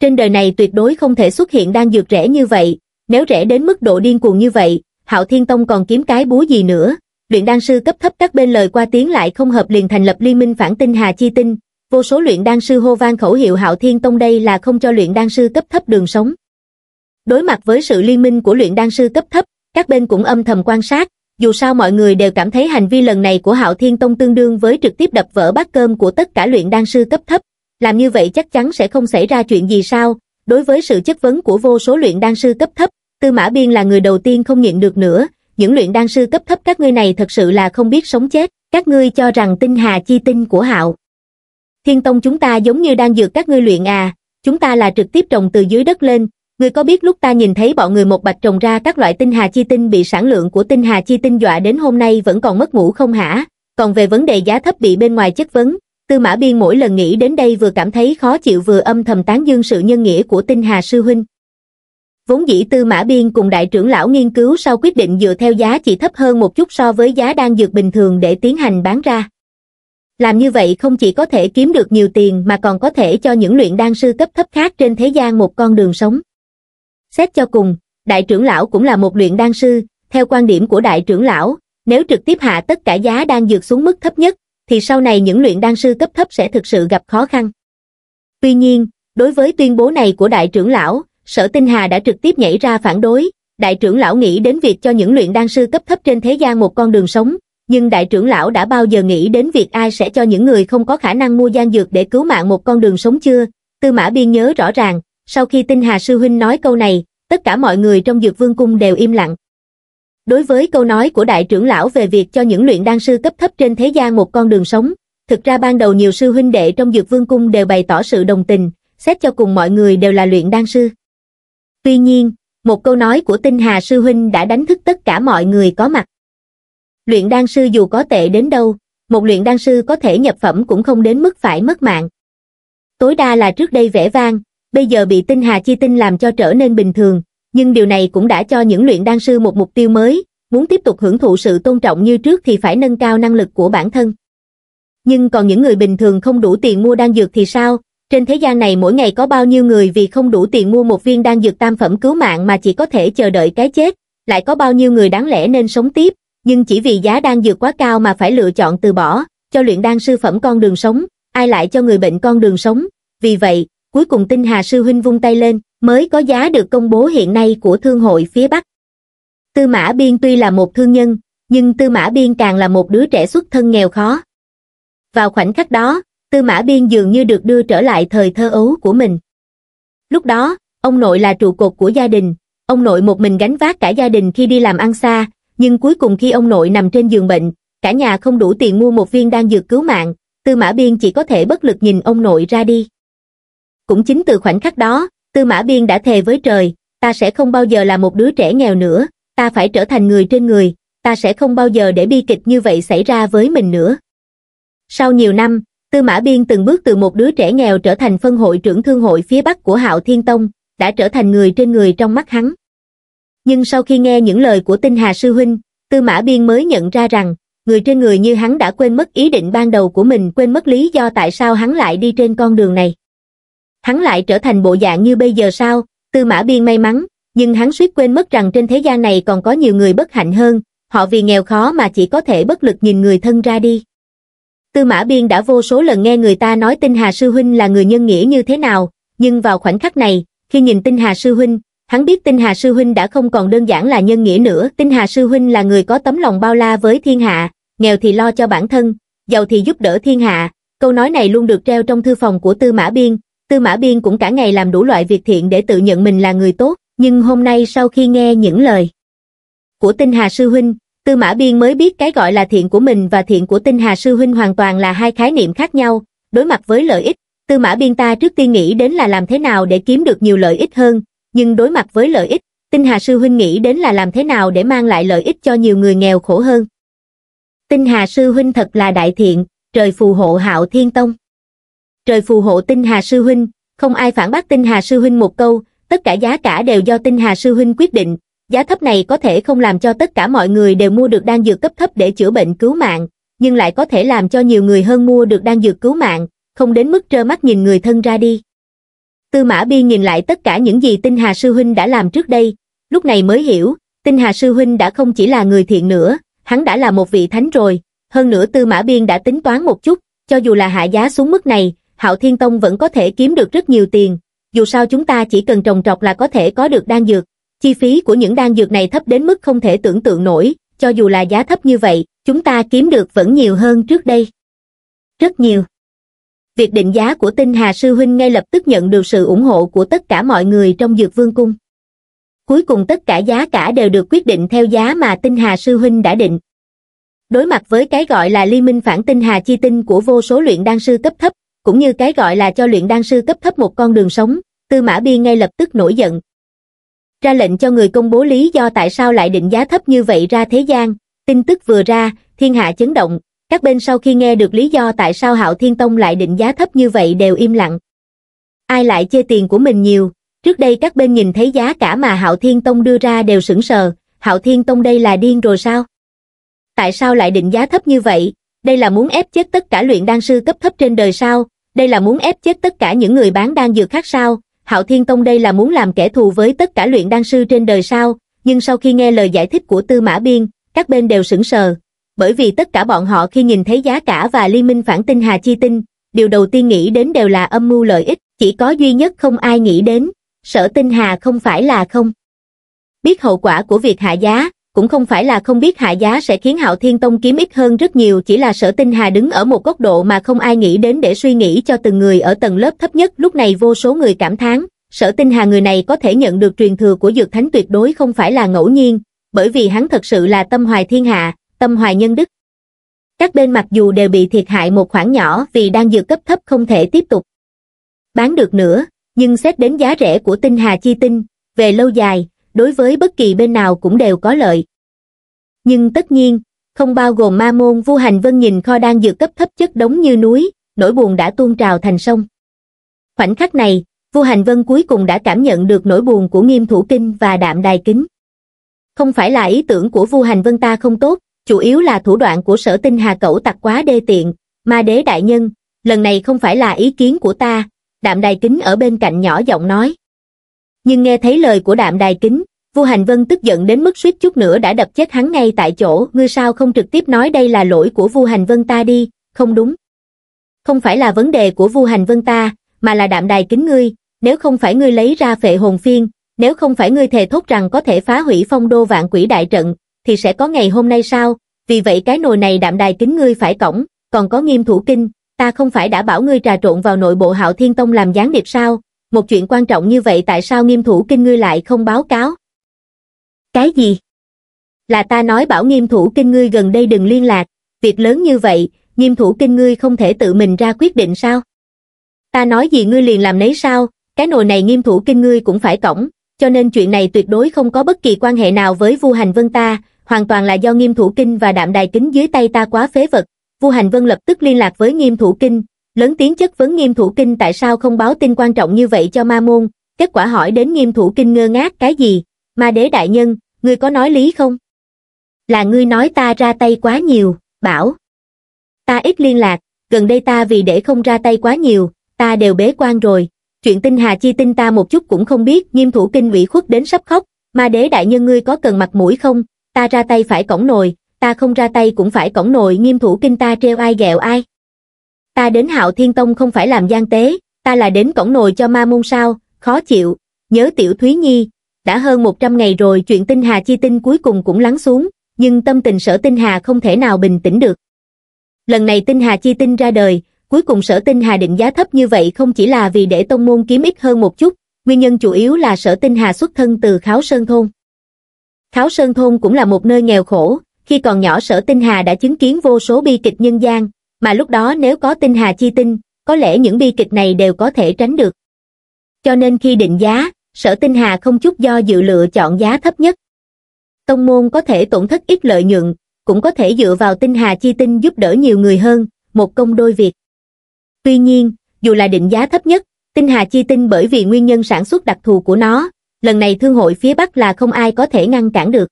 Trên đời này tuyệt đối không thể xuất hiện đan dược rẻ như vậy, nếu rẻ đến mức độ điên cuồng như vậy, Hạo Thiên Tông còn kiếm cái búa gì nữa, luyện đan sư cấp thấp các bên lời qua tiếng lại không hợp liền thành lập liên minh phản tinh hà chi tinh, vô số luyện đan sư hô vang khẩu hiệu Hạo Thiên Tông đây là không cho luyện đan sư cấp thấp đường sống. Đối mặt với sự liên minh của luyện đan sư cấp thấp, các bên cũng âm thầm quan sát, dù sao mọi người đều cảm thấy hành vi lần này của Hạo Thiên Tông tương đương với trực tiếp đập vỡ bát cơm của tất cả luyện đan sư cấp thấp, làm như vậy chắc chắn sẽ không xảy ra chuyện gì sao? Đối với sự chất vấn của vô số luyện đan sư cấp thấp, Tư Mã Biên là người đầu tiên không nhịn được nữa, những luyện đan sư cấp thấp các ngươi này thật sự là không biết sống chết, các ngươi cho rằng tinh hà chi tinh của hạo. Thiên tông chúng ta giống như đang dược các ngươi luyện à, chúng ta là trực tiếp trồng từ dưới đất lên, ngươi có biết lúc ta nhìn thấy bọn người một bạch trồng ra các loại tinh hà chi tinh bị sản lượng của tinh hà chi tinh dọa đến hôm nay vẫn còn mất ngủ không hả? Còn về vấn đề giá thấp bị bên ngoài chất vấn, Tư Mã Biên mỗi lần nghĩ đến đây vừa cảm thấy khó chịu vừa âm thầm tán dương sự nhân nghĩa của tinh hà sư huynh, vốn dĩ tư mã biên cùng đại trưởng lão nghiên cứu sau quyết định dựa theo giá chỉ thấp hơn một chút so với giá đang dược bình thường để tiến hành bán ra làm như vậy không chỉ có thể kiếm được nhiều tiền mà còn có thể cho những luyện đan sư cấp thấp khác trên thế gian một con đường sống xét cho cùng đại trưởng lão cũng là một luyện đan sư theo quan điểm của đại trưởng lão nếu trực tiếp hạ tất cả giá đang dược xuống mức thấp nhất thì sau này những luyện đan sư cấp thấp sẽ thực sự gặp khó khăn tuy nhiên đối với tuyên bố này của đại trưởng lão sở tinh hà đã trực tiếp nhảy ra phản đối, đại trưởng lão nghĩ đến việc cho những luyện đan sư cấp thấp trên thế gian một con đường sống, nhưng đại trưởng lão đã bao giờ nghĩ đến việc ai sẽ cho những người không có khả năng mua gian dược để cứu mạng một con đường sống chưa? Tư Mã Biên nhớ rõ ràng, sau khi Tinh Hà Sư Huynh nói câu này, tất cả mọi người trong dược vương cung đều im lặng. Đối với câu nói của đại trưởng lão về việc cho những luyện đan sư cấp thấp trên thế gian một con đường sống, thực ra ban đầu nhiều sư huynh đệ trong dược vương cung đều bày tỏ sự đồng tình, xét cho cùng mọi người đều là luyện đan sư tuy nhiên một câu nói của tinh hà sư huynh đã đánh thức tất cả mọi người có mặt luyện đan sư dù có tệ đến đâu một luyện đan sư có thể nhập phẩm cũng không đến mức phải mất mạng tối đa là trước đây vẻ vang bây giờ bị tinh hà chi tinh làm cho trở nên bình thường nhưng điều này cũng đã cho những luyện đan sư một mục tiêu mới muốn tiếp tục hưởng thụ sự tôn trọng như trước thì phải nâng cao năng lực của bản thân nhưng còn những người bình thường không đủ tiền mua đan dược thì sao trên thế gian này mỗi ngày có bao nhiêu người vì không đủ tiền mua một viên đan dược tam phẩm cứu mạng mà chỉ có thể chờ đợi cái chết, lại có bao nhiêu người đáng lẽ nên sống tiếp, nhưng chỉ vì giá đan dược quá cao mà phải lựa chọn từ bỏ, cho luyện đan sư phẩm con đường sống, ai lại cho người bệnh con đường sống. Vì vậy, cuối cùng Tinh Hà Sư Huynh vung tay lên, mới có giá được công bố hiện nay của Thương hội phía Bắc. Tư Mã Biên tuy là một thương nhân, nhưng Tư Mã Biên càng là một đứa trẻ xuất thân nghèo khó. Vào khoảnh khắc đó, tư mã biên dường như được đưa trở lại thời thơ ấu của mình. Lúc đó, ông nội là trụ cột của gia đình, ông nội một mình gánh vác cả gia đình khi đi làm ăn xa, nhưng cuối cùng khi ông nội nằm trên giường bệnh, cả nhà không đủ tiền mua một viên đan dược cứu mạng, Tư Mã Biên chỉ có thể bất lực nhìn ông nội ra đi. Cũng chính từ khoảnh khắc đó, Tư Mã Biên đã thề với trời, ta sẽ không bao giờ là một đứa trẻ nghèo nữa, ta phải trở thành người trên người, ta sẽ không bao giờ để bi kịch như vậy xảy ra với mình nữa. Sau nhiều năm, Tư Mã Biên từng bước từ một đứa trẻ nghèo trở thành phân hội trưởng thương hội phía Bắc của Hạo Thiên Tông, đã trở thành người trên người trong mắt hắn. Nhưng sau khi nghe những lời của tinh Hà Sư Huynh, Tư Mã Biên mới nhận ra rằng, người trên người như hắn đã quên mất ý định ban đầu của mình quên mất lý do tại sao hắn lại đi trên con đường này. Hắn lại trở thành bộ dạng như bây giờ sao, Tư Mã Biên may mắn, nhưng hắn suýt quên mất rằng trên thế gian này còn có nhiều người bất hạnh hơn, họ vì nghèo khó mà chỉ có thể bất lực nhìn người thân ra đi tư mã biên đã vô số lần nghe người ta nói tinh hà sư huynh là người nhân nghĩa như thế nào nhưng vào khoảnh khắc này khi nhìn tinh hà sư huynh hắn biết tinh hà sư huynh đã không còn đơn giản là nhân nghĩa nữa tinh hà sư huynh là người có tấm lòng bao la với thiên hạ nghèo thì lo cho bản thân giàu thì giúp đỡ thiên hạ câu nói này luôn được treo trong thư phòng của tư mã biên tư mã biên cũng cả ngày làm đủ loại việc thiện để tự nhận mình là người tốt nhưng hôm nay sau khi nghe những lời của tinh hà sư huynh Tư Mã Biên mới biết cái gọi là thiện của mình và thiện của tinh Hà Sư Huynh hoàn toàn là hai khái niệm khác nhau, đối mặt với lợi ích, Tư Mã Biên ta trước tiên nghĩ đến là làm thế nào để kiếm được nhiều lợi ích hơn, nhưng đối mặt với lợi ích, Tinh Hà Sư Huynh nghĩ đến là làm thế nào để mang lại lợi ích cho nhiều người nghèo khổ hơn. Tinh Hà Sư Huynh thật là đại thiện, trời phù hộ hạo thiên tông. Trời phù hộ Tinh Hà Sư Huynh, không ai phản bác Tinh Hà Sư Huynh một câu, tất cả giá cả đều do Tinh Hà Sư Huynh quyết định, Giá thấp này có thể không làm cho tất cả mọi người đều mua được đan dược cấp thấp để chữa bệnh cứu mạng, nhưng lại có thể làm cho nhiều người hơn mua được đan dược cứu mạng, không đến mức trơ mắt nhìn người thân ra đi. Tư Mã Bi nhìn lại tất cả những gì Tinh Hà Sư Huynh đã làm trước đây, lúc này mới hiểu, Tinh Hà Sư Huynh đã không chỉ là người thiện nữa, hắn đã là một vị thánh rồi, hơn nữa Tư Mã Biên đã tính toán một chút, cho dù là hạ giá xuống mức này, Hạo Thiên Tông vẫn có thể kiếm được rất nhiều tiền, dù sao chúng ta chỉ cần trồng trọt là có thể có được đan dược, chi phí của những đan dược này thấp đến mức không thể tưởng tượng nổi, cho dù là giá thấp như vậy, chúng ta kiếm được vẫn nhiều hơn trước đây. Rất nhiều. Việc định giá của tinh Hà Sư Huynh ngay lập tức nhận được sự ủng hộ của tất cả mọi người trong dược vương cung. Cuối cùng tất cả giá cả đều được quyết định theo giá mà tinh Hà Sư Huynh đã định. Đối mặt với cái gọi là liên minh phản tinh Hà Chi Tinh của vô số luyện đan sư cấp thấp, cũng như cái gọi là cho luyện đan sư cấp thấp một con đường sống, Tư Mã Bi ngay lập tức nổi giận, ra lệnh cho người công bố lý do tại sao lại định giá thấp như vậy ra thế gian, tin tức vừa ra, thiên hạ chấn động, các bên sau khi nghe được lý do tại sao Hạo Thiên Tông lại định giá thấp như vậy đều im lặng. Ai lại chê tiền của mình nhiều, trước đây các bên nhìn thấy giá cả mà Hạo Thiên Tông đưa ra đều sững sờ, Hạo Thiên Tông đây là điên rồi sao? Tại sao lại định giá thấp như vậy? Đây là muốn ép chết tất cả luyện đan sư cấp thấp trên đời sao? Đây là muốn ép chết tất cả những người bán đan dược khác sao? Hạo Thiên Tông đây là muốn làm kẻ thù với tất cả luyện đan sư trên đời sao, nhưng sau khi nghe lời giải thích của Tư Mã Biên, các bên đều sững sờ, bởi vì tất cả bọn họ khi nhìn thấy giá cả và liên minh phản tinh Hà Chi Tinh, điều đầu tiên nghĩ đến đều là âm mưu lợi ích, chỉ có duy nhất không ai nghĩ đến, sở tinh Hà không phải là không. Biết hậu quả của việc hạ giá, cũng không phải là không biết hạ giá sẽ khiến hạo thiên tông kiếm ít hơn rất nhiều chỉ là sở tinh hà đứng ở một góc độ mà không ai nghĩ đến để suy nghĩ cho từng người ở tầng lớp thấp nhất lúc này vô số người cảm thán sở tinh hà người này có thể nhận được truyền thừa của dược thánh tuyệt đối không phải là ngẫu nhiên bởi vì hắn thật sự là tâm hoài thiên hạ tâm hoài nhân đức các bên mặc dù đều bị thiệt hại một khoản nhỏ vì đang dược cấp thấp không thể tiếp tục bán được nữa nhưng xét đến giá rẻ của tinh hà chi tinh về lâu dài đối với bất kỳ bên nào cũng đều có lợi. Nhưng tất nhiên, không bao gồm ma môn vu hành vân nhìn kho đang dược cấp thấp chất đống như núi, nỗi buồn đã tuôn trào thành sông. Khoảnh khắc này, vu hành vân cuối cùng đã cảm nhận được nỗi buồn của nghiêm thủ kinh và đạm đài kính. Không phải là ý tưởng của vu hành vân ta không tốt, chủ yếu là thủ đoạn của sở tinh hà cẩu tặc quá đê tiện, ma đế đại nhân, lần này không phải là ý kiến của ta, đạm đài kính ở bên cạnh nhỏ giọng nói nhưng nghe thấy lời của đạm đài kính, vua Hành Vân tức giận đến mức suýt chút nữa đã đập chết hắn ngay tại chỗ, ngươi sao không trực tiếp nói đây là lỗi của vua Hành Vân ta đi, không đúng. Không phải là vấn đề của vua Hành Vân ta, mà là đạm đài kính ngươi, nếu không phải ngươi lấy ra phệ hồn phiên, nếu không phải ngươi thề thốt rằng có thể phá hủy phong đô vạn quỷ đại trận, thì sẽ có ngày hôm nay sao, vì vậy cái nồi này đạm đài kính ngươi phải cổng, còn có nghiêm thủ kinh, ta không phải đã bảo ngươi trà trộn vào nội bộ hạo thiên tông làm gián điệp sao, một chuyện quan trọng như vậy tại sao nghiêm thủ kinh ngươi lại không báo cáo? Cái gì? Là ta nói bảo nghiêm thủ kinh ngươi gần đây đừng liên lạc, việc lớn như vậy, nghiêm thủ kinh ngươi không thể tự mình ra quyết định sao? Ta nói gì ngươi liền làm nấy sao, cái nồi này nghiêm thủ kinh ngươi cũng phải cổng, cho nên chuyện này tuyệt đối không có bất kỳ quan hệ nào với Vu Hành Vân ta, hoàn toàn là do Nghiêm Thủ Kinh và Đạm Đài Kính dưới tay ta quá phế vật. Vu Hành Vân lập tức liên lạc với Nghiêm Thủ Kinh, lớn tiếng chất vấn nghiêm thủ kinh tại sao không báo tin quan trọng như vậy cho ma môn, kết quả hỏi đến nghiêm thủ kinh ngơ ngác cái gì, ma đế đại nhân, ngươi có nói lý không? Là ngươi nói ta ra tay quá nhiều, bảo. Ta ít liên lạc, gần đây ta vì để không ra tay quá nhiều, ta đều bế quan rồi, chuyện tinh hà chi tinh ta một chút cũng không biết, nghiêm thủ kinh ủy khuất đến sắp khóc, ma đế đại nhân ngươi có cần mặt mũi không, ta ra tay phải cổng nồi, ta không ra tay cũng phải cổng nồi, nghiêm thủ kinh ta treo ai ghẹo ai ta đến hạo thiên tông không phải làm gian tế, ta là đến cổng nồi cho ma môn sao, khó chịu, nhớ tiểu Thúy Nhi, đã hơn 100 ngày rồi chuyện tinh hà chi tinh cuối cùng cũng lắng xuống, nhưng tâm tình sở tinh hà không thể nào bình tĩnh được. Lần này tinh hà chi tinh ra đời, cuối cùng sở tinh hà định giá thấp như vậy không chỉ là vì để tông môn kiếm ít hơn một chút, nguyên nhân chủ yếu là sở tinh hà xuất thân từ Kháo Sơn Thôn. Kháo Sơn Thôn cũng là một nơi nghèo khổ, khi còn nhỏ sở tinh hà đã chứng kiến vô số bi kịch nhân gian, mà lúc đó nếu có tinh hà chi tinh, có lẽ những bi kịch này đều có thể tránh được. Cho nên khi định giá, sở tinh hà không chút do dự lựa chọn giá thấp nhất. Tông môn có thể tổn thất ít lợi nhuận, cũng có thể dựa vào tinh hà chi tinh giúp đỡ nhiều người hơn, một công đôi việc. Tuy nhiên, dù là định giá thấp nhất, tinh hà chi tinh bởi vì nguyên nhân sản xuất đặc thù của nó, lần này thương hội phía Bắc là không ai có thể ngăn cản được.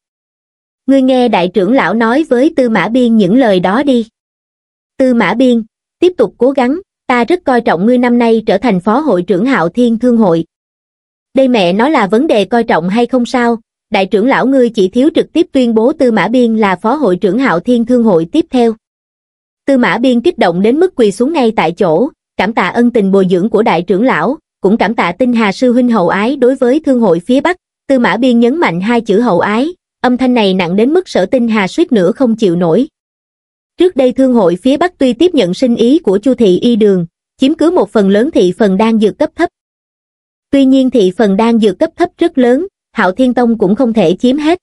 Ngươi nghe đại trưởng lão nói với Tư Mã Biên những lời đó đi tư mã biên tiếp tục cố gắng ta rất coi trọng ngươi năm nay trở thành phó hội trưởng hạo thiên thương hội đây mẹ nói là vấn đề coi trọng hay không sao đại trưởng lão ngươi chỉ thiếu trực tiếp tuyên bố tư mã biên là phó hội trưởng hạo thiên thương hội tiếp theo tư mã biên kích động đến mức quỳ xuống ngay tại chỗ cảm tạ ân tình bồi dưỡng của đại trưởng lão cũng cảm tạ tinh hà sư huynh hậu ái đối với thương hội phía bắc tư mã biên nhấn mạnh hai chữ hậu ái âm thanh này nặng đến mức sở tinh hà suýt nữa không chịu nổi Trước đây thương hội phía Bắc tuy tiếp nhận sinh ý của Chu thị y đường, chiếm cứ một phần lớn thị phần đang dược cấp thấp. Tuy nhiên thị phần đang dược cấp thấp rất lớn, Hạo Thiên Tông cũng không thể chiếm hết.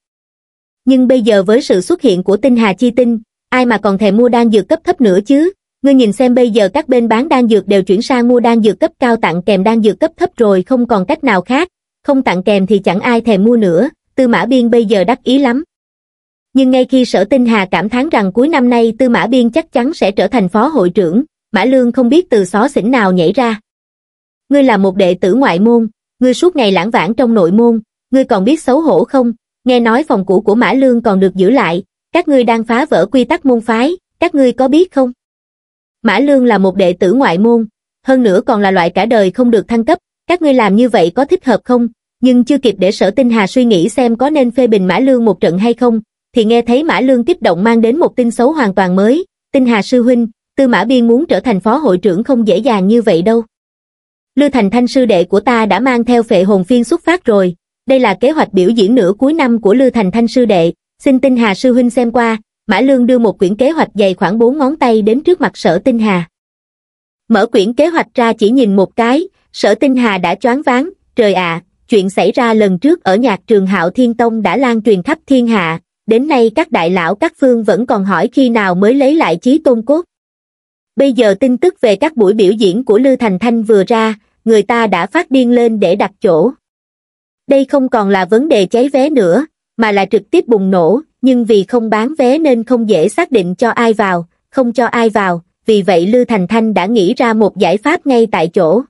Nhưng bây giờ với sự xuất hiện của tinh hà chi tinh, ai mà còn thèm mua đan dược cấp thấp nữa chứ? Ngươi nhìn xem bây giờ các bên bán đan dược đều chuyển sang mua đan dược cấp cao tặng kèm đan dược cấp thấp rồi không còn cách nào khác, không tặng kèm thì chẳng ai thèm mua nữa, Tư Mã Biên bây giờ đắc ý lắm nhưng ngay khi sở tinh hà cảm thán rằng cuối năm nay tư mã biên chắc chắn sẽ trở thành phó hội trưởng mã lương không biết từ xó xỉnh nào nhảy ra ngươi là một đệ tử ngoại môn ngươi suốt ngày lãng vãng trong nội môn ngươi còn biết xấu hổ không nghe nói phòng cũ của mã lương còn được giữ lại các ngươi đang phá vỡ quy tắc môn phái các ngươi có biết không mã lương là một đệ tử ngoại môn hơn nữa còn là loại cả đời không được thăng cấp các ngươi làm như vậy có thích hợp không nhưng chưa kịp để sở tinh hà suy nghĩ xem có nên phê bình mã lương một trận hay không thì nghe thấy Mã Lương tiếp động mang đến một tin xấu hoàn toàn mới, tin Hà Sư Huynh, Tư Mã Biên muốn trở thành phó hội trưởng không dễ dàng như vậy đâu. Lưu Thành Thanh sư đệ của ta đã mang theo phệ hồn phiên xuất phát rồi, đây là kế hoạch biểu diễn nửa cuối năm của Lưu Thành Thanh sư đệ, xin tin Hà sư huynh xem qua, Mã Lương đưa một quyển kế hoạch dày khoảng bốn ngón tay đến trước mặt sở Tinh Hà. Mở quyển kế hoạch ra chỉ nhìn một cái, sở Tinh Hà đã choáng váng, trời ạ, chuyện xảy ra lần trước ở nhạc trường Hạo Thiên Tông đã lan truyền khắp thiên hạ, đến nay các đại lão các phương vẫn còn hỏi khi nào mới lấy lại trí tôn cốt. Bây giờ tin tức về các buổi biểu diễn của Lư Thành Thanh vừa ra, người ta đã phát điên lên để đặt chỗ. Đây không còn là vấn đề cháy vé nữa, mà là trực tiếp bùng nổ, nhưng vì không bán vé nên không dễ xác định cho ai vào, không cho ai vào, vì vậy Lư Thành Thanh đã nghĩ ra một giải pháp ngay tại chỗ.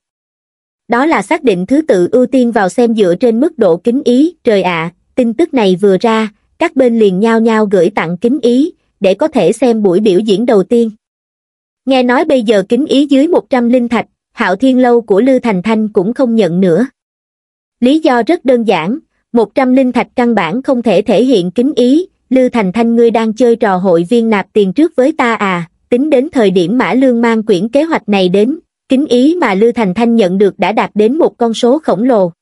Đó là xác định thứ tự ưu tiên vào xem dựa trên mức độ kính ý, trời ạ, tin tức này vừa ra, các bên liền nhao nhao gửi tặng kính ý, để có thể xem buổi biểu diễn đầu tiên. Nghe nói bây giờ kính ý dưới 100 linh thạch, hạo thiên lâu của Lư Thành Thanh cũng không nhận nữa. Lý do rất đơn giản, 100 linh thạch căn bản không thể thể hiện kính ý, Lư Thành Thanh ngươi đang chơi trò hội viên nạp tiền trước với ta à, tính đến thời điểm Mã Lương mang quyển kế hoạch này đến, kính ý mà Lư Thành Thanh nhận được đã đạt đến một con số khổng lồ.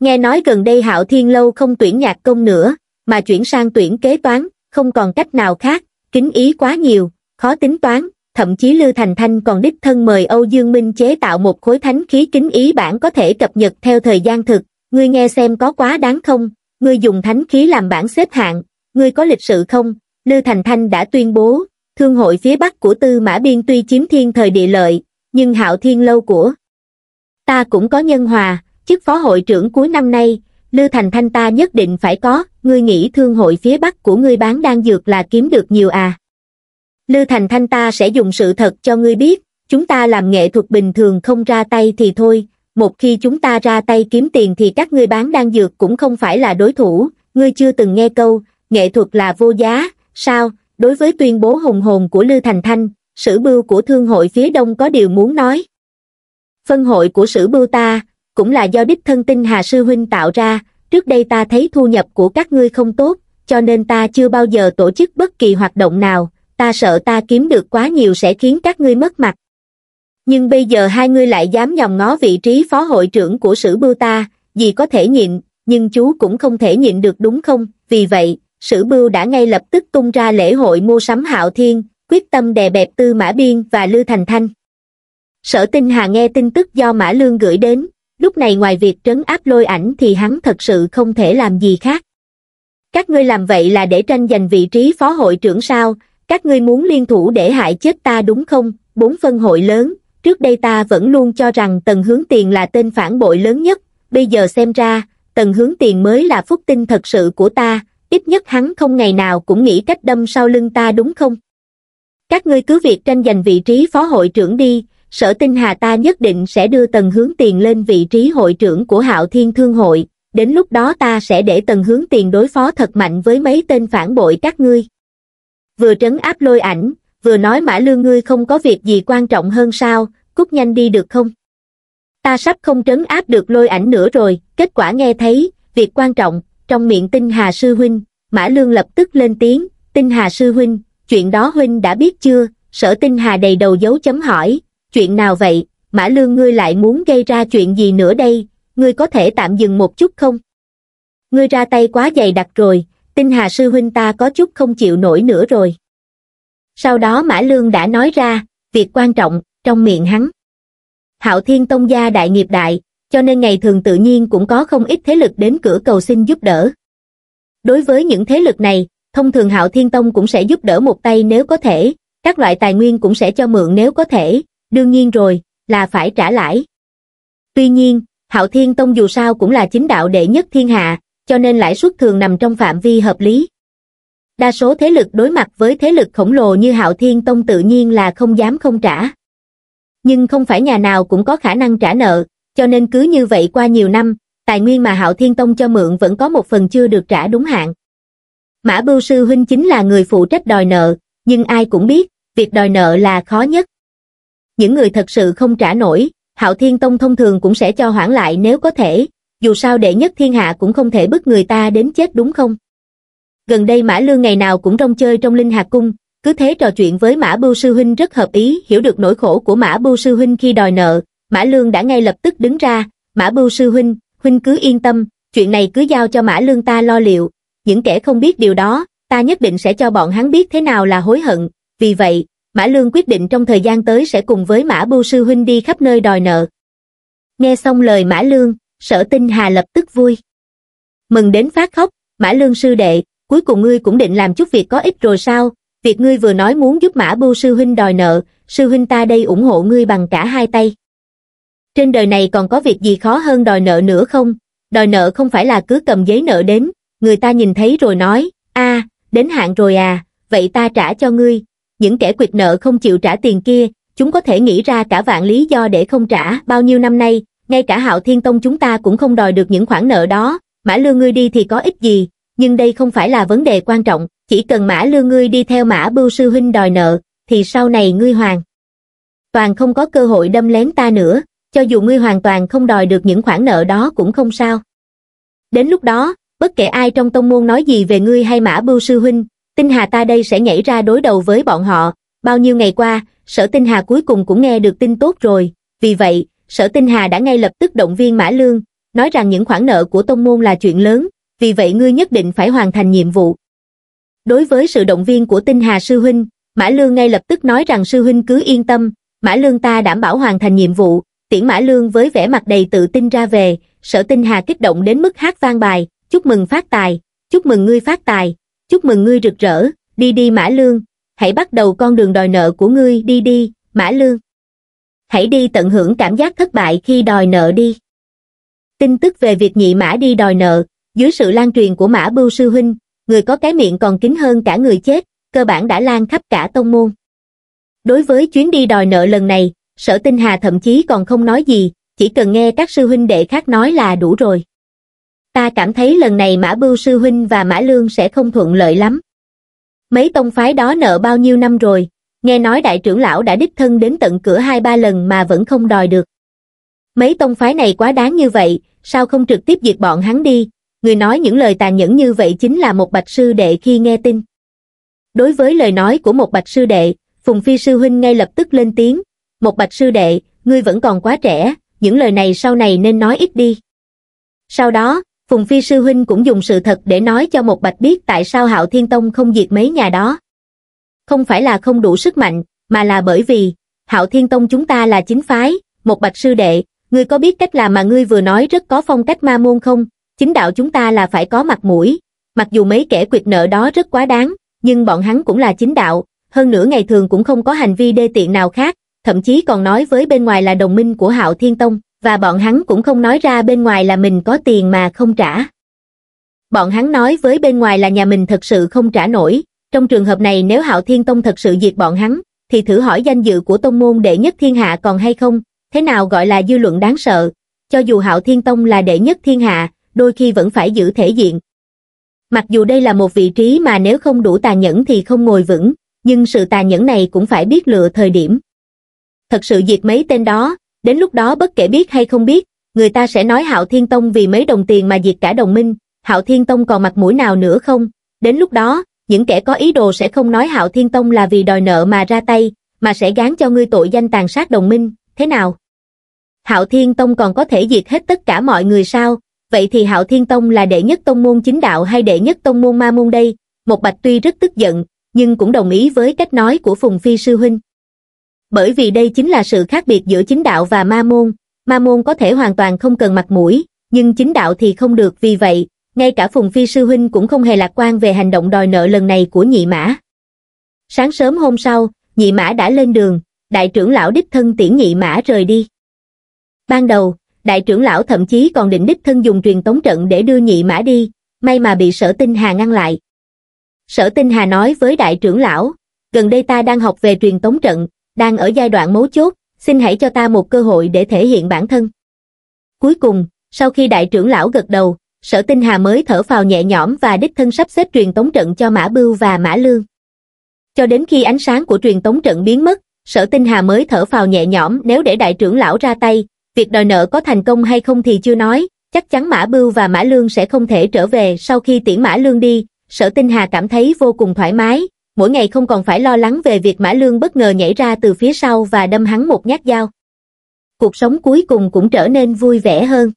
Nghe nói gần đây Hạo Thiên Lâu không tuyển nhạc công nữa, mà chuyển sang tuyển kế toán, không còn cách nào khác, kính ý quá nhiều, khó tính toán, thậm chí Lưu Thành Thanh còn đích thân mời Âu Dương Minh chế tạo một khối thánh khí kính ý bản có thể cập nhật theo thời gian thực, ngươi nghe xem có quá đáng không, ngươi dùng thánh khí làm bản xếp hạng, ngươi có lịch sự không, Lưu Thành Thanh đã tuyên bố, thương hội phía bắc của Tư Mã Biên tuy chiếm thiên thời địa lợi, nhưng hạo thiên lâu của ta cũng có nhân hòa, chức phó hội trưởng cuối năm nay, lư thành thanh ta nhất định phải có ngươi nghĩ thương hội phía bắc của ngươi bán đan dược là kiếm được nhiều à lư thành thanh ta sẽ dùng sự thật cho ngươi biết chúng ta làm nghệ thuật bình thường không ra tay thì thôi một khi chúng ta ra tay kiếm tiền thì các ngươi bán đan dược cũng không phải là đối thủ ngươi chưa từng nghe câu nghệ thuật là vô giá sao đối với tuyên bố hùng hồn của lư thành thanh sử bưu của thương hội phía đông có điều muốn nói phân hội của sử bưu ta cũng là do đích thân tinh Hà Sư Huynh tạo ra, trước đây ta thấy thu nhập của các ngươi không tốt, cho nên ta chưa bao giờ tổ chức bất kỳ hoạt động nào, ta sợ ta kiếm được quá nhiều sẽ khiến các ngươi mất mặt. Nhưng bây giờ hai ngươi lại dám nhòm ngó vị trí phó hội trưởng của sử bưu ta, gì có thể nhịn, nhưng chú cũng không thể nhịn được đúng không, vì vậy, sử bưu đã ngay lập tức tung ra lễ hội mua sắm hạo thiên, quyết tâm đè bẹp Tư Mã Biên và Lư Thành Thanh. Sở Tinh Hà nghe tin tức do Mã Lương gửi đến, lúc này ngoài việc trấn áp lôi ảnh thì hắn thật sự không thể làm gì khác. Các ngươi làm vậy là để tranh giành vị trí phó hội trưởng sao, các ngươi muốn liên thủ để hại chết ta đúng không, bốn phân hội lớn, trước đây ta vẫn luôn cho rằng tần hướng tiền là tên phản bội lớn nhất, bây giờ xem ra, tần hướng tiền mới là phúc tinh thật sự của ta, ít nhất hắn không ngày nào cũng nghĩ cách đâm sau lưng ta đúng không? Các ngươi cứ việc tranh giành vị trí phó hội trưởng đi, sở tinh hà ta nhất định sẽ đưa tần hướng tiền lên vị trí hội trưởng của hạo thiên thương hội, đến lúc đó ta sẽ để tần hướng tiền đối phó thật mạnh với mấy tên phản bội các ngươi. Vừa trấn áp lôi ảnh, vừa nói mã lương ngươi không có việc gì quan trọng hơn sao, cút nhanh đi được không? Ta sắp không trấn áp được lôi ảnh nữa rồi, kết quả nghe thấy, việc quan trọng, trong miệng tinh hà sư huynh, mã lương lập tức lên tiếng, tinh hà sư huynh, chuyện đó huynh đã biết chưa, sở tinh hà đầy đầu dấu chấm hỏi, chuyện nào vậy, Mã Lương ngươi lại muốn gây ra chuyện gì nữa đây, ngươi có thể tạm dừng một chút không? Ngươi ra tay quá dày đặc rồi, tinh hà sư huynh ta có chút không chịu nổi nữa rồi. Sau đó Mã Lương đã nói ra, việc quan trọng, trong miệng hắn. Hạo Thiên Tông gia đại nghiệp đại, cho nên ngày thường tự nhiên cũng có không ít thế lực đến cửa cầu xin giúp đỡ. Đối với những thế lực này, thông thường Hạo Thiên Tông cũng sẽ giúp đỡ một tay nếu có thể, các loại tài nguyên cũng sẽ cho mượn nếu có thể, đương nhiên rồi, là phải trả lãi. Tuy nhiên, Hạo Thiên Tông dù sao cũng là chính đạo đệ nhất thiên hạ, cho nên lãi suất thường nằm trong phạm vi hợp lý. Đa số thế lực đối mặt với thế lực khổng lồ như Hạo Thiên Tông tự nhiên là không dám không trả. Nhưng không phải nhà nào cũng có khả năng trả nợ, cho nên cứ như vậy qua nhiều năm, tài nguyên mà Hạo Thiên Tông cho mượn vẫn có một phần chưa được trả đúng hạn. Mã Bưu Sư Huynh chính là người phụ trách đòi nợ, nhưng ai cũng biết, việc đòi nợ là khó nhất những người thật sự không trả nổi, Hạo Thiên Tông thông thường cũng sẽ cho hoãn lại nếu có thể, dù sao đệ nhất thiên hạ cũng không thể bức người ta đến chết đúng không? Gần đây Mã Lương ngày nào cũng rong chơi trong Linh Hạc Cung, cứ thế trò chuyện với Mã Bưu Sư Huynh rất hợp ý hiểu được nỗi khổ của Mã Bưu Sư Huynh khi đòi nợ, Mã Lương đã ngay lập tức đứng ra, Mã Bưu Sư Huynh, Huynh cứ yên tâm, chuyện này cứ giao cho Mã Lương ta lo liệu, những kẻ không biết điều đó, ta nhất định sẽ cho bọn hắn biết thế nào là hối hận, vì vậy, Mã Lương quyết định trong thời gian tới sẽ cùng với Mã Bưu Sư Huynh đi khắp nơi đòi nợ. Nghe xong lời Mã Lương, sở tinh hà lập tức vui. Mừng đến phát khóc, Mã Lương sư đệ, cuối cùng ngươi cũng định làm chút việc có ích rồi sao, việc ngươi vừa nói muốn giúp Mã Bưu Sư Huynh đòi nợ, Sư Huynh ta đây ủng hộ ngươi bằng cả hai tay. Trên đời này còn có việc gì khó hơn đòi nợ nữa không? Đòi nợ không phải là cứ cầm giấy nợ đến, người ta nhìn thấy rồi nói, a, đến hạn rồi à, vậy ta trả cho ngươi, những kẻ quyệt nợ không chịu trả tiền kia, chúng có thể nghĩ ra cả vạn lý do để không trả. Bao nhiêu năm nay, ngay cả hạo thiên tông chúng ta cũng không đòi được những khoản nợ đó, mã lương ngươi đi thì có ích gì, nhưng đây không phải là vấn đề quan trọng, chỉ cần mã lương ngươi đi theo mã bưu sư huynh đòi nợ, thì sau này ngươi hoàn Toàn không có cơ hội đâm lén ta nữa, cho dù ngươi hoàn toàn không đòi được những khoản nợ đó cũng không sao. Đến lúc đó, bất kể ai trong tông môn nói gì về ngươi hay mã bưu sư huynh, Tinh Hà ta đây sẽ nhảy ra đối đầu với bọn họ, bao nhiêu ngày qua, sở Tinh Hà cuối cùng cũng nghe được tin tốt rồi, vì vậy, sở Tinh Hà đã ngay lập tức động viên Mã Lương, nói rằng những khoản nợ của tông môn là chuyện lớn, vì vậy ngươi nhất định phải hoàn thành nhiệm vụ. Đối với sự động viên của Tinh Hà Sư Huynh, Mã Lương ngay lập tức nói rằng Sư Huynh cứ yên tâm, Mã Lương ta đảm bảo hoàn thành nhiệm vụ, tiễn Mã Lương với vẻ mặt đầy tự tin ra về, sở Tinh Hà kích động đến mức hát vang bài, chúc mừng phát tài, chúc mừng ngươi phát tài, chúc mừng ngươi rực rỡ đi đi mã lương hãy bắt đầu con đường đòi nợ của ngươi đi đi mã lương hãy đi tận hưởng cảm giác thất bại khi đòi nợ đi tin tức về việc nhị mã đi đòi nợ dưới sự lan truyền của mã bưu sư huynh người có cái miệng còn kín hơn cả người chết cơ bản đã lan khắp cả tông môn đối với chuyến đi đòi nợ lần này sở tinh hà thậm chí còn không nói gì chỉ cần nghe các sư huynh đệ khác nói là đủ rồi ta cảm thấy lần này Mã Bưu Sư Huynh và Mã Lương sẽ không thuận lợi lắm. Mấy tông phái đó nợ bao nhiêu năm rồi, nghe nói đại trưởng lão đã đích thân đến tận cửa hai ba lần mà vẫn không đòi được. Mấy tông phái này quá đáng như vậy, sao không trực tiếp diệt bọn hắn đi, người nói những lời tàn nhẫn như vậy chính là một bạch sư đệ khi nghe tin. Đối với lời nói của một bạch sư đệ, Phùng Phi Sư Huynh ngay lập tức lên tiếng, một bạch sư đệ, ngươi vẫn còn quá trẻ, những lời này sau này nên nói ít đi. Sau đó, Phùng Phi Sư Huynh cũng dùng sự thật để nói cho một bạch biết tại sao Hạo Thiên Tông không diệt mấy nhà đó. Không phải là không đủ sức mạnh, mà là bởi vì, Hạo Thiên Tông chúng ta là chính phái, một bạch sư đệ, ngươi có biết cách làm mà ngươi vừa nói rất có phong cách ma môn không? Chính đạo chúng ta là phải có mặt mũi, mặc dù mấy kẻ quyệt nợ đó rất quá đáng, nhưng bọn hắn cũng là chính đạo, hơn nữa ngày thường cũng không có hành vi đê tiện nào khác, thậm chí còn nói với bên ngoài là đồng minh của Hạo Thiên Tông và bọn hắn cũng không nói ra bên ngoài là mình có tiền mà không trả. Bọn hắn nói với bên ngoài là nhà mình thật sự không trả nổi, trong trường hợp này nếu Hạo Thiên Tông thật sự diệt bọn hắn, thì thử hỏi danh dự của tông môn đệ nhất thiên hạ còn hay không, thế nào gọi là dư luận đáng sợ, cho dù Hạo Thiên Tông là đệ nhất thiên hạ, đôi khi vẫn phải giữ thể diện. Mặc dù đây là một vị trí mà nếu không đủ tàn nhẫn thì không ngồi vững, nhưng sự tàn nhẫn này cũng phải biết lựa thời điểm. Thật sự diệt mấy tên đó, đến lúc đó bất kể biết hay không biết, người ta sẽ nói Hạo Thiên Tông vì mấy đồng tiền mà diệt cả đồng minh, Hạo Thiên Tông còn mặt mũi nào nữa không? Đến lúc đó, những kẻ có ý đồ sẽ không nói Hạo Thiên Tông là vì đòi nợ mà ra tay, mà sẽ gán cho ngươi tội danh tàn sát đồng minh, thế nào? Hạo Thiên Tông còn có thể diệt hết tất cả mọi người sao? Vậy thì Hạo Thiên Tông là đệ nhất tông môn chính đạo hay đệ nhất tông môn ma môn đây? Một Bạch tuy rất tức giận, nhưng cũng đồng ý với cách nói của Phùng Phi Sư Huynh bởi vì đây chính là sự khác biệt giữa chính đạo và ma môn, ma môn có thể hoàn toàn không cần mặt mũi, nhưng chính đạo thì không được vì vậy, ngay cả Phùng Phi Sư Huynh cũng không hề lạc quan về hành động đòi nợ lần này của nhị mã. Sáng sớm hôm sau, nhị mã đã lên đường, đại trưởng lão đích thân tiễn nhị mã rời đi. Ban đầu, đại trưởng lão thậm chí còn định đích thân dùng truyền tống trận để đưa nhị mã đi, may mà bị sở tinh hà ngăn lại. Sở tinh hà nói với đại trưởng lão, gần đây ta đang học về truyền tống trận, đang ở giai đoạn mấu chốt, xin hãy cho ta một cơ hội để thể hiện bản thân. Cuối cùng, sau khi đại trưởng lão gật đầu, sở tinh hà mới thở phào nhẹ nhõm và đích thân sắp xếp truyền tống trận cho Mã Bưu và Mã Lương. Cho đến khi ánh sáng của truyền tống trận biến mất, sở tinh hà mới thở phào nhẹ nhõm nếu để đại trưởng lão ra tay, việc đòi nợ có thành công hay không thì chưa nói, chắc chắn Mã Bưu và Mã Lương sẽ không thể trở về sau khi tiễn Mã Lương đi, sở tinh hà cảm thấy vô cùng thoải mái, mỗi ngày không còn phải lo lắng về việc mã lương bất ngờ nhảy ra từ phía sau và đâm hắn một nhát dao. Cuộc sống cuối cùng cũng trở nên vui vẻ hơn.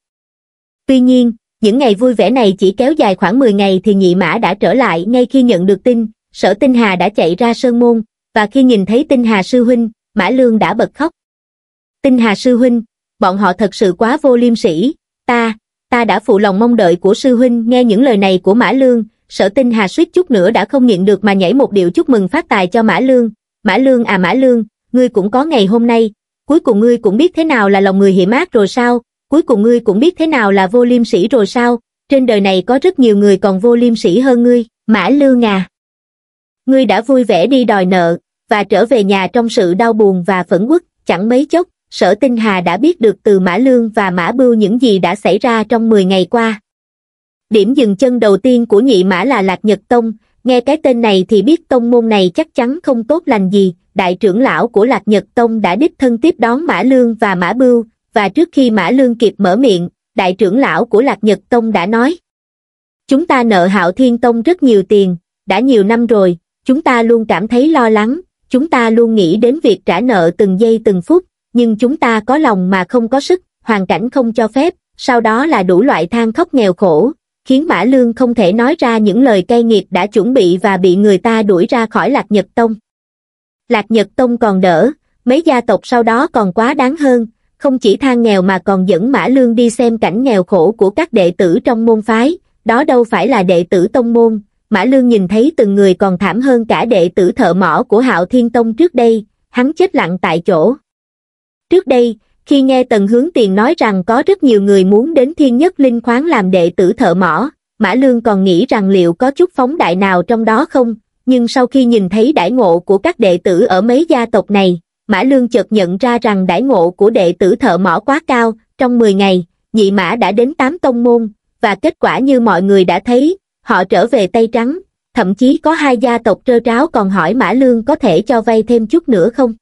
Tuy nhiên, những ngày vui vẻ này chỉ kéo dài khoảng 10 ngày thì nhị mã đã trở lại ngay khi nhận được tin, sở tinh hà đã chạy ra sơn môn, và khi nhìn thấy tinh hà sư huynh, mã lương đã bật khóc. Tinh hà sư huynh, bọn họ thật sự quá vô liêm sỉ, ta, ta đã phụ lòng mong đợi của sư huynh nghe những lời này của mã lương, sở tinh hà suýt chút nữa đã không nghiện được mà nhảy một điệu chúc mừng phát tài cho Mã Lương. Mã Lương à Mã Lương, ngươi cũng có ngày hôm nay, cuối cùng ngươi cũng biết thế nào là lòng người hiểm ác rồi sao, cuối cùng ngươi cũng biết thế nào là vô liêm sỉ rồi sao, trên đời này có rất nhiều người còn vô liêm sỉ hơn ngươi, Mã Lương à. Ngươi đã vui vẻ đi đòi nợ, và trở về nhà trong sự đau buồn và phẫn quốc. chẳng mấy chốc, sở tinh hà đã biết được từ Mã Lương và Mã Bưu những gì đã xảy ra trong 10 ngày qua. Điểm dừng chân đầu tiên của nhị mã là Lạc Nhật Tông, nghe cái tên này thì biết tông môn này chắc chắn không tốt lành gì, đại trưởng lão của Lạc Nhật Tông đã đích thân tiếp đón Mã Lương và Mã Bưu, và trước khi Mã Lương kịp mở miệng, đại trưởng lão của Lạc Nhật Tông đã nói. Chúng ta nợ Hạo Thiên Tông rất nhiều tiền, đã nhiều năm rồi, chúng ta luôn cảm thấy lo lắng, chúng ta luôn nghĩ đến việc trả nợ từng giây từng phút, nhưng chúng ta có lòng mà không có sức, hoàn cảnh không cho phép, sau đó là đủ loại than khóc nghèo khổ, khiến Mã Lương không thể nói ra những lời cay nghiệt đã chuẩn bị và bị người ta đuổi ra khỏi Lạc Nhật Tông. Lạc Nhật Tông còn đỡ, mấy gia tộc sau đó còn quá đáng hơn, không chỉ than nghèo mà còn dẫn Mã Lương đi xem cảnh nghèo khổ của các đệ tử trong môn phái, đó đâu phải là đệ tử tông môn, Mã Lương nhìn thấy từng người còn thảm hơn cả đệ tử thợ mỏ của Hạo Thiên Tông trước đây, hắn chết lặng tại chỗ. Trước đây, khi nghe tần hướng tiền nói rằng có rất nhiều người muốn đến thiên nhất linh khoáng làm đệ tử thợ mỏ mã lương còn nghĩ rằng liệu có chút phóng đại nào trong đó không nhưng sau khi nhìn thấy đại ngộ của các đệ tử ở mấy gia tộc này mã lương chợt nhận ra rằng đại ngộ của đệ tử thợ mỏ quá cao trong 10 ngày nhị mã đã đến tám tông môn và kết quả như mọi người đã thấy họ trở về tay trắng thậm chí có hai gia tộc trơ tráo còn hỏi mã lương có thể cho vay thêm chút nữa không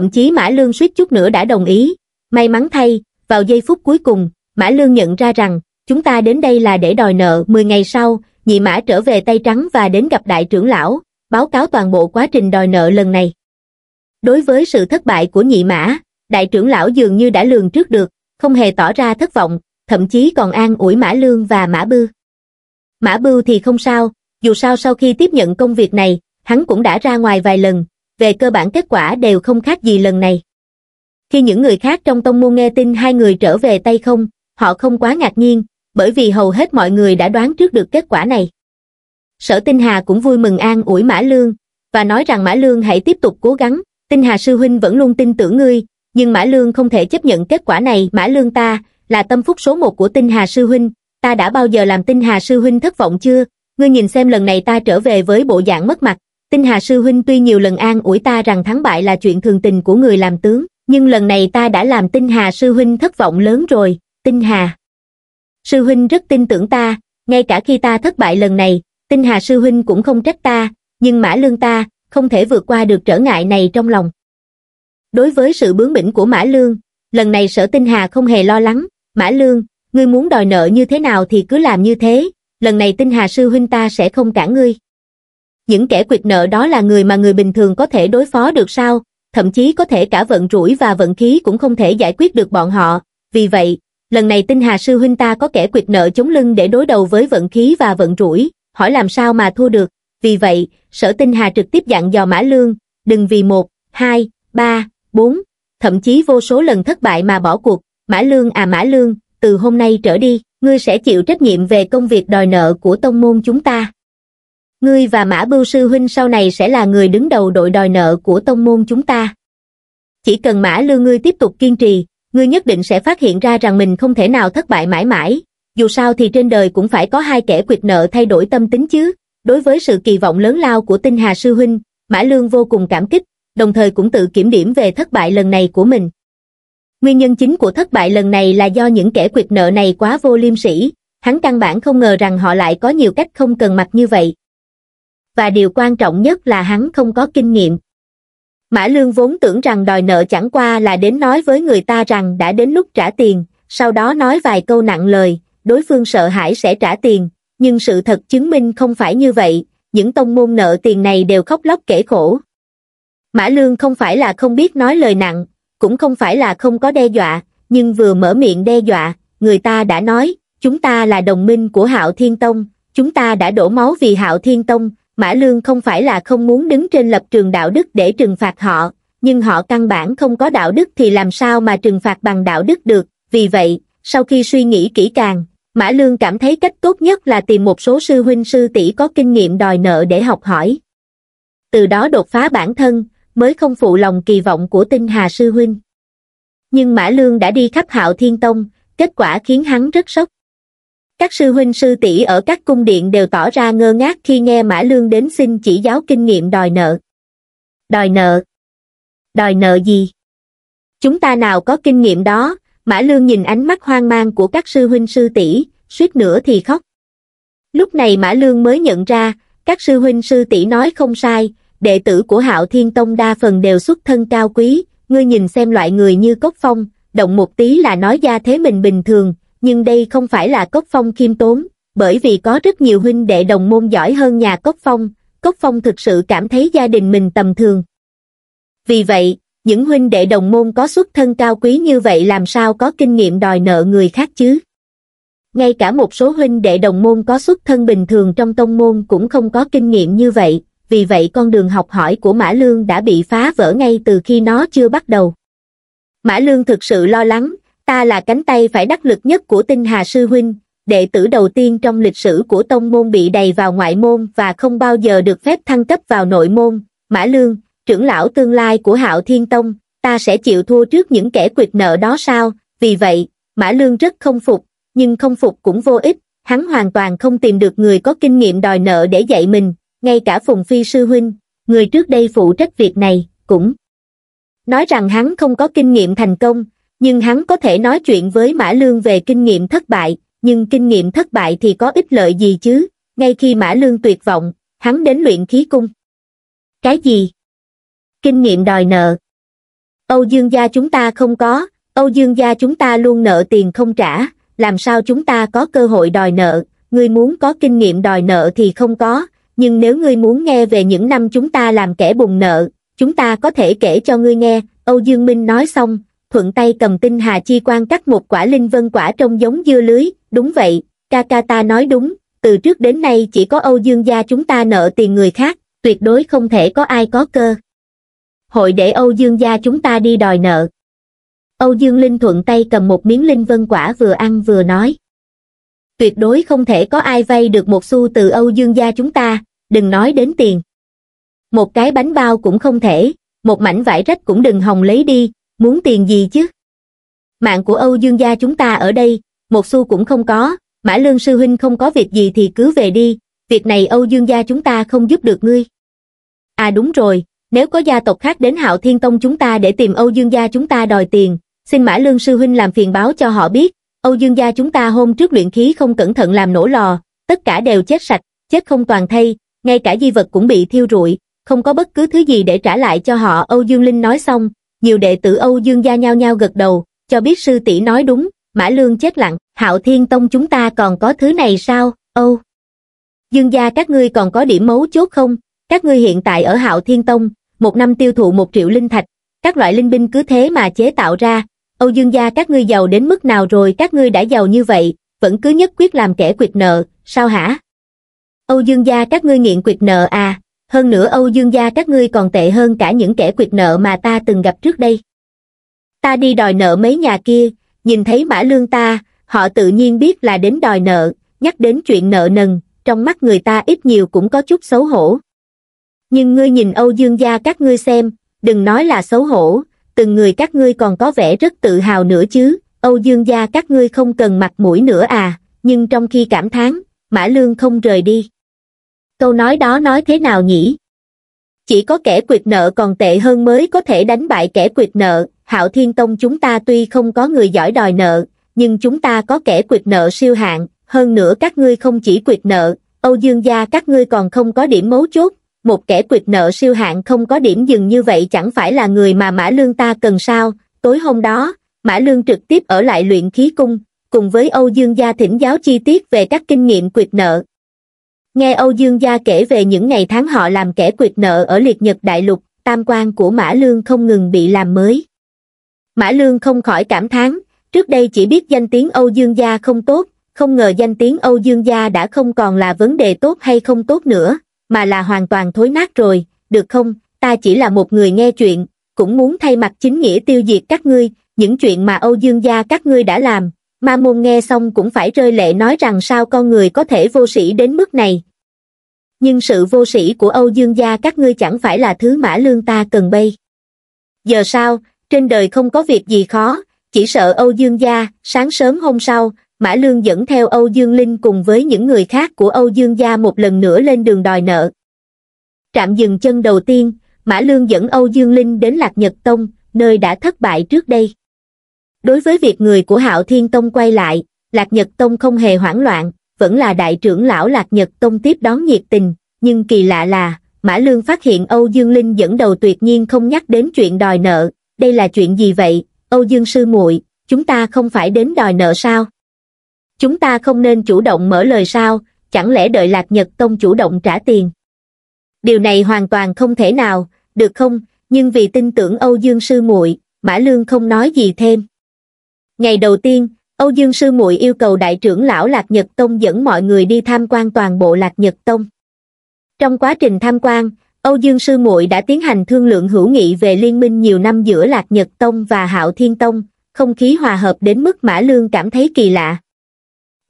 thậm chí Mã Lương suýt chút nữa đã đồng ý. May mắn thay, vào giây phút cuối cùng, Mã Lương nhận ra rằng, chúng ta đến đây là để đòi nợ 10 ngày sau, nhị Mã trở về tay trắng và đến gặp đại trưởng lão, báo cáo toàn bộ quá trình đòi nợ lần này. Đối với sự thất bại của nhị Mã, đại trưởng lão dường như đã lường trước được, không hề tỏ ra thất vọng, thậm chí còn an ủi Mã Lương và Mã Bư. Mã bư thì không sao, dù sao sau khi tiếp nhận công việc này, hắn cũng đã ra ngoài vài lần, về cơ bản kết quả đều không khác gì lần này. Khi những người khác trong tông môn nghe tin hai người trở về tay không, họ không quá ngạc nhiên, bởi vì hầu hết mọi người đã đoán trước được kết quả này. Sở Tinh Hà cũng vui mừng an ủi Mã Lương, và nói rằng Mã Lương hãy tiếp tục cố gắng, Tinh Hà Sư Huynh vẫn luôn tin tưởng ngươi, nhưng Mã Lương không thể chấp nhận kết quả này. Mã Lương ta là tâm phúc số một của Tinh Hà Sư Huynh, ta đã bao giờ làm Tinh Hà Sư Huynh thất vọng chưa? Ngươi nhìn xem lần này ta trở về với bộ dạng mất mặt, Tinh Hà Sư Huynh tuy nhiều lần an ủi ta rằng thắng bại là chuyện thường tình của người làm tướng, nhưng lần này ta đã làm Tinh Hà Sư Huynh thất vọng lớn rồi, Tinh Hà. Sư Huynh rất tin tưởng ta, ngay cả khi ta thất bại lần này, Tinh Hà Sư Huynh cũng không trách ta, nhưng Mã Lương ta không thể vượt qua được trở ngại này trong lòng. Đối với sự bướng bỉnh của Mã Lương, lần này sở Tinh Hà không hề lo lắng, Mã Lương, ngươi muốn đòi nợ như thế nào thì cứ làm như thế, lần này Tinh Hà Sư Huynh ta sẽ không cản ngươi những kẻ quyệt nợ đó là người mà người bình thường có thể đối phó được sao, thậm chí có thể cả vận rủi và vận khí cũng không thể giải quyết được bọn họ. Vì vậy, lần này tinh hà sư huynh ta có kẻ quyệt nợ chống lưng để đối đầu với vận khí và vận rủi, hỏi làm sao mà thua được. Vì vậy, sở tinh hà trực tiếp dặn dò mã lương, đừng vì một, hai, ba, bốn, thậm chí vô số lần thất bại mà bỏ cuộc. Mã lương à mã lương, từ hôm nay trở đi, ngươi sẽ chịu trách nhiệm về công việc đòi nợ của tông môn chúng ta ngươi và Mã Bưu Sư Huynh sau này sẽ là người đứng đầu đội đòi nợ của tông môn chúng ta. Chỉ cần Mã Lưu ngươi tiếp tục kiên trì, ngươi nhất định sẽ phát hiện ra rằng mình không thể nào thất bại mãi mãi, dù sao thì trên đời cũng phải có hai kẻ quyệt nợ thay đổi tâm tính chứ. Đối với sự kỳ vọng lớn lao của tinh hà sư huynh, Mã Lương vô cùng cảm kích, đồng thời cũng tự kiểm điểm về thất bại lần này của mình. Nguyên nhân chính của thất bại lần này là do những kẻ quyệt nợ này quá vô liêm sỉ, hắn căn bản không ngờ rằng họ lại có nhiều cách không cần mặt như vậy, và điều quan trọng nhất là hắn không có kinh nghiệm. Mã Lương vốn tưởng rằng đòi nợ chẳng qua là đến nói với người ta rằng đã đến lúc trả tiền, sau đó nói vài câu nặng lời, đối phương sợ hãi sẽ trả tiền, nhưng sự thật chứng minh không phải như vậy, những tông môn nợ tiền này đều khóc lóc kể khổ. Mã Lương không phải là không biết nói lời nặng, cũng không phải là không có đe dọa, nhưng vừa mở miệng đe dọa, người ta đã nói, chúng ta là đồng minh của Hạo Thiên Tông, chúng ta đã đổ máu vì Hạo Thiên Tông, Mã Lương không phải là không muốn đứng trên lập trường đạo đức để trừng phạt họ, nhưng họ căn bản không có đạo đức thì làm sao mà trừng phạt bằng đạo đức được, vì vậy, sau khi suy nghĩ kỹ càng, Mã Lương cảm thấy cách tốt nhất là tìm một số sư huynh sư tỷ có kinh nghiệm đòi nợ để học hỏi. Từ đó đột phá bản thân, mới không phụ lòng kỳ vọng của tinh hà sư huynh. Nhưng Mã Lương đã đi khắp hạo thiên tông, kết quả khiến hắn rất sốc các sư huynh sư tỷ ở các cung điện đều tỏ ra ngơ ngác khi nghe mã lương đến xin chỉ giáo kinh nghiệm đòi nợ đòi nợ đòi nợ gì chúng ta nào có kinh nghiệm đó mã lương nhìn ánh mắt hoang mang của các sư huynh sư tỷ suýt nữa thì khóc lúc này mã lương mới nhận ra các sư huynh sư tỷ nói không sai đệ tử của hạo thiên tông đa phần đều xuất thân cao quý ngươi nhìn xem loại người như cốc phong động một tí là nói ra thế mình bình thường nhưng đây không phải là Cốc Phong khiêm tốn, bởi vì có rất nhiều huynh đệ đồng môn giỏi hơn nhà Cốc Phong, Cốc Phong thực sự cảm thấy gia đình mình tầm thường. Vì vậy, những huynh đệ đồng môn có xuất thân cao quý như vậy làm sao có kinh nghiệm đòi nợ người khác chứ? Ngay cả một số huynh đệ đồng môn có xuất thân bình thường trong tông môn cũng không có kinh nghiệm như vậy, vì vậy con đường học hỏi của Mã Lương đã bị phá vỡ ngay từ khi nó chưa bắt đầu. Mã Lương thực sự lo lắng, ta là cánh tay phải đắc lực nhất của tinh hà sư huynh, đệ tử đầu tiên trong lịch sử của tông môn bị đầy vào ngoại môn và không bao giờ được phép thăng cấp vào nội môn, Mã Lương, trưởng lão tương lai của hạo thiên tông, ta sẽ chịu thua trước những kẻ quyệt nợ đó sao, vì vậy, Mã Lương rất không phục, nhưng không phục cũng vô ích, hắn hoàn toàn không tìm được người có kinh nghiệm đòi nợ để dạy mình, ngay cả Phùng Phi Sư Huynh, người trước đây phụ trách việc này, cũng nói rằng hắn không có kinh nghiệm thành công, nhưng hắn có thể nói chuyện với Mã Lương về kinh nghiệm thất bại, nhưng kinh nghiệm thất bại thì có ích lợi gì chứ, ngay khi Mã Lương tuyệt vọng, hắn đến luyện khí cung. Cái gì? Kinh nghiệm đòi nợ. Âu Dương gia chúng ta không có, Âu Dương gia chúng ta luôn nợ tiền không trả, làm sao chúng ta có cơ hội đòi nợ, ngươi muốn có kinh nghiệm đòi nợ thì không có, nhưng nếu ngươi muốn nghe về những năm chúng ta làm kẻ bùng nợ, chúng ta có thể kể cho ngươi nghe, Âu Dương Minh nói xong, thuận tay cầm tinh hà chi quan cắt một quả linh vân quả trông giống dưa lưới, đúng vậy, ca ca ta nói đúng, từ trước đến nay chỉ có Âu Dương gia chúng ta nợ tiền người khác, tuyệt đối không thể có ai có cơ. Hội để Âu Dương gia chúng ta đi đòi nợ. Âu Dương Linh thuận tay cầm một miếng linh vân quả vừa ăn vừa nói. Tuyệt đối không thể có ai vay được một xu từ Âu Dương gia chúng ta, đừng nói đến tiền. Một cái bánh bao cũng không thể, một mảnh vải rách cũng đừng hòng lấy đi, muốn tiền gì chứ? Mạng của Âu Dương gia chúng ta ở đây, một xu cũng không có, Mã Lương Sư Huynh không có việc gì thì cứ về đi, việc này Âu Dương gia chúng ta không giúp được ngươi. À đúng rồi, nếu có gia tộc khác đến Hạo Thiên Tông chúng ta để tìm Âu Dương gia chúng ta đòi tiền, xin Mã Lương Sư Huynh làm phiền báo cho họ biết, Âu Dương gia chúng ta hôm trước luyện khí không cẩn thận làm nổ lò, tất cả đều chết sạch, chết không toàn thây, ngay cả di vật cũng bị thiêu rụi, không có bất cứ thứ gì để trả lại cho họ Âu Dương Linh nói xong, nhiều đệ tử Âu Dương gia nhao nhao gật đầu, cho biết sư tỷ nói đúng, Mã Lương chết lặng, Hạo Thiên Tông chúng ta còn có thứ này sao, Âu? Dương gia các ngươi còn có điểm mấu chốt không? Các ngươi hiện tại ở Hạo Thiên Tông, một năm tiêu thụ một triệu linh thạch, các loại linh binh cứ thế mà chế tạo ra, Âu Dương gia các ngươi giàu đến mức nào rồi các ngươi đã giàu như vậy, vẫn cứ nhất quyết làm kẻ quyệt nợ, sao hả? Âu Dương gia các ngươi nghiện quyệt nợ à, hơn nữa âu dương gia các ngươi còn tệ hơn cả những kẻ quyệt nợ mà ta từng gặp trước đây ta đi đòi nợ mấy nhà kia nhìn thấy mã lương ta họ tự nhiên biết là đến đòi nợ nhắc đến chuyện nợ nần trong mắt người ta ít nhiều cũng có chút xấu hổ nhưng ngươi nhìn âu dương gia các ngươi xem đừng nói là xấu hổ từng người các ngươi còn có vẻ rất tự hào nữa chứ âu dương gia các ngươi không cần mặt mũi nữa à nhưng trong khi cảm thán mã lương không rời đi câu nói đó nói thế nào nhỉ chỉ có kẻ quyệt nợ còn tệ hơn mới có thể đánh bại kẻ quyệt nợ hạo thiên tông chúng ta tuy không có người giỏi đòi nợ nhưng chúng ta có kẻ quyệt nợ siêu hạng hơn nữa các ngươi không chỉ quyệt nợ âu dương gia các ngươi còn không có điểm mấu chốt một kẻ quyệt nợ siêu hạng không có điểm dừng như vậy chẳng phải là người mà mã lương ta cần sao tối hôm đó mã lương trực tiếp ở lại luyện khí cung cùng với âu dương gia thỉnh giáo chi tiết về các kinh nghiệm quyệt nợ nghe âu dương gia kể về những ngày tháng họ làm kẻ quyệt nợ ở liệt nhật đại lục tam quan của mã lương không ngừng bị làm mới mã lương không khỏi cảm thán trước đây chỉ biết danh tiếng âu dương gia không tốt không ngờ danh tiếng âu dương gia đã không còn là vấn đề tốt hay không tốt nữa mà là hoàn toàn thối nát rồi được không ta chỉ là một người nghe chuyện cũng muốn thay mặt chính nghĩa tiêu diệt các ngươi những chuyện mà âu dương gia các ngươi đã làm ma môn nghe xong cũng phải rơi lệ nói rằng sao con người có thể vô sĩ đến mức này. Nhưng sự vô sĩ của Âu Dương gia các ngươi chẳng phải là thứ mã lương ta cần bay. Giờ sao, trên đời không có việc gì khó, chỉ sợ Âu Dương gia, sáng sớm hôm sau, Mã Lương dẫn theo Âu Dương Linh cùng với những người khác của Âu Dương gia một lần nữa lên đường đòi nợ. Trạm dừng chân đầu tiên, Mã Lương dẫn Âu Dương Linh đến Lạc Nhật Tông, nơi đã thất bại trước đây đối với việc người của hạo thiên tông quay lại lạc nhật tông không hề hoảng loạn vẫn là đại trưởng lão lạc nhật tông tiếp đón nhiệt tình nhưng kỳ lạ là mã lương phát hiện âu dương linh dẫn đầu tuyệt nhiên không nhắc đến chuyện đòi nợ đây là chuyện gì vậy âu dương sư muội chúng ta không phải đến đòi nợ sao chúng ta không nên chủ động mở lời sao chẳng lẽ đợi lạc nhật tông chủ động trả tiền điều này hoàn toàn không thể nào được không nhưng vì tin tưởng âu dương sư muội mã lương không nói gì thêm ngày đầu tiên âu dương sư muội yêu cầu đại trưởng lão lạc nhật tông dẫn mọi người đi tham quan toàn bộ lạc nhật tông trong quá trình tham quan âu dương sư muội đã tiến hành thương lượng hữu nghị về liên minh nhiều năm giữa lạc nhật tông và hạo thiên tông không khí hòa hợp đến mức mã lương cảm thấy kỳ lạ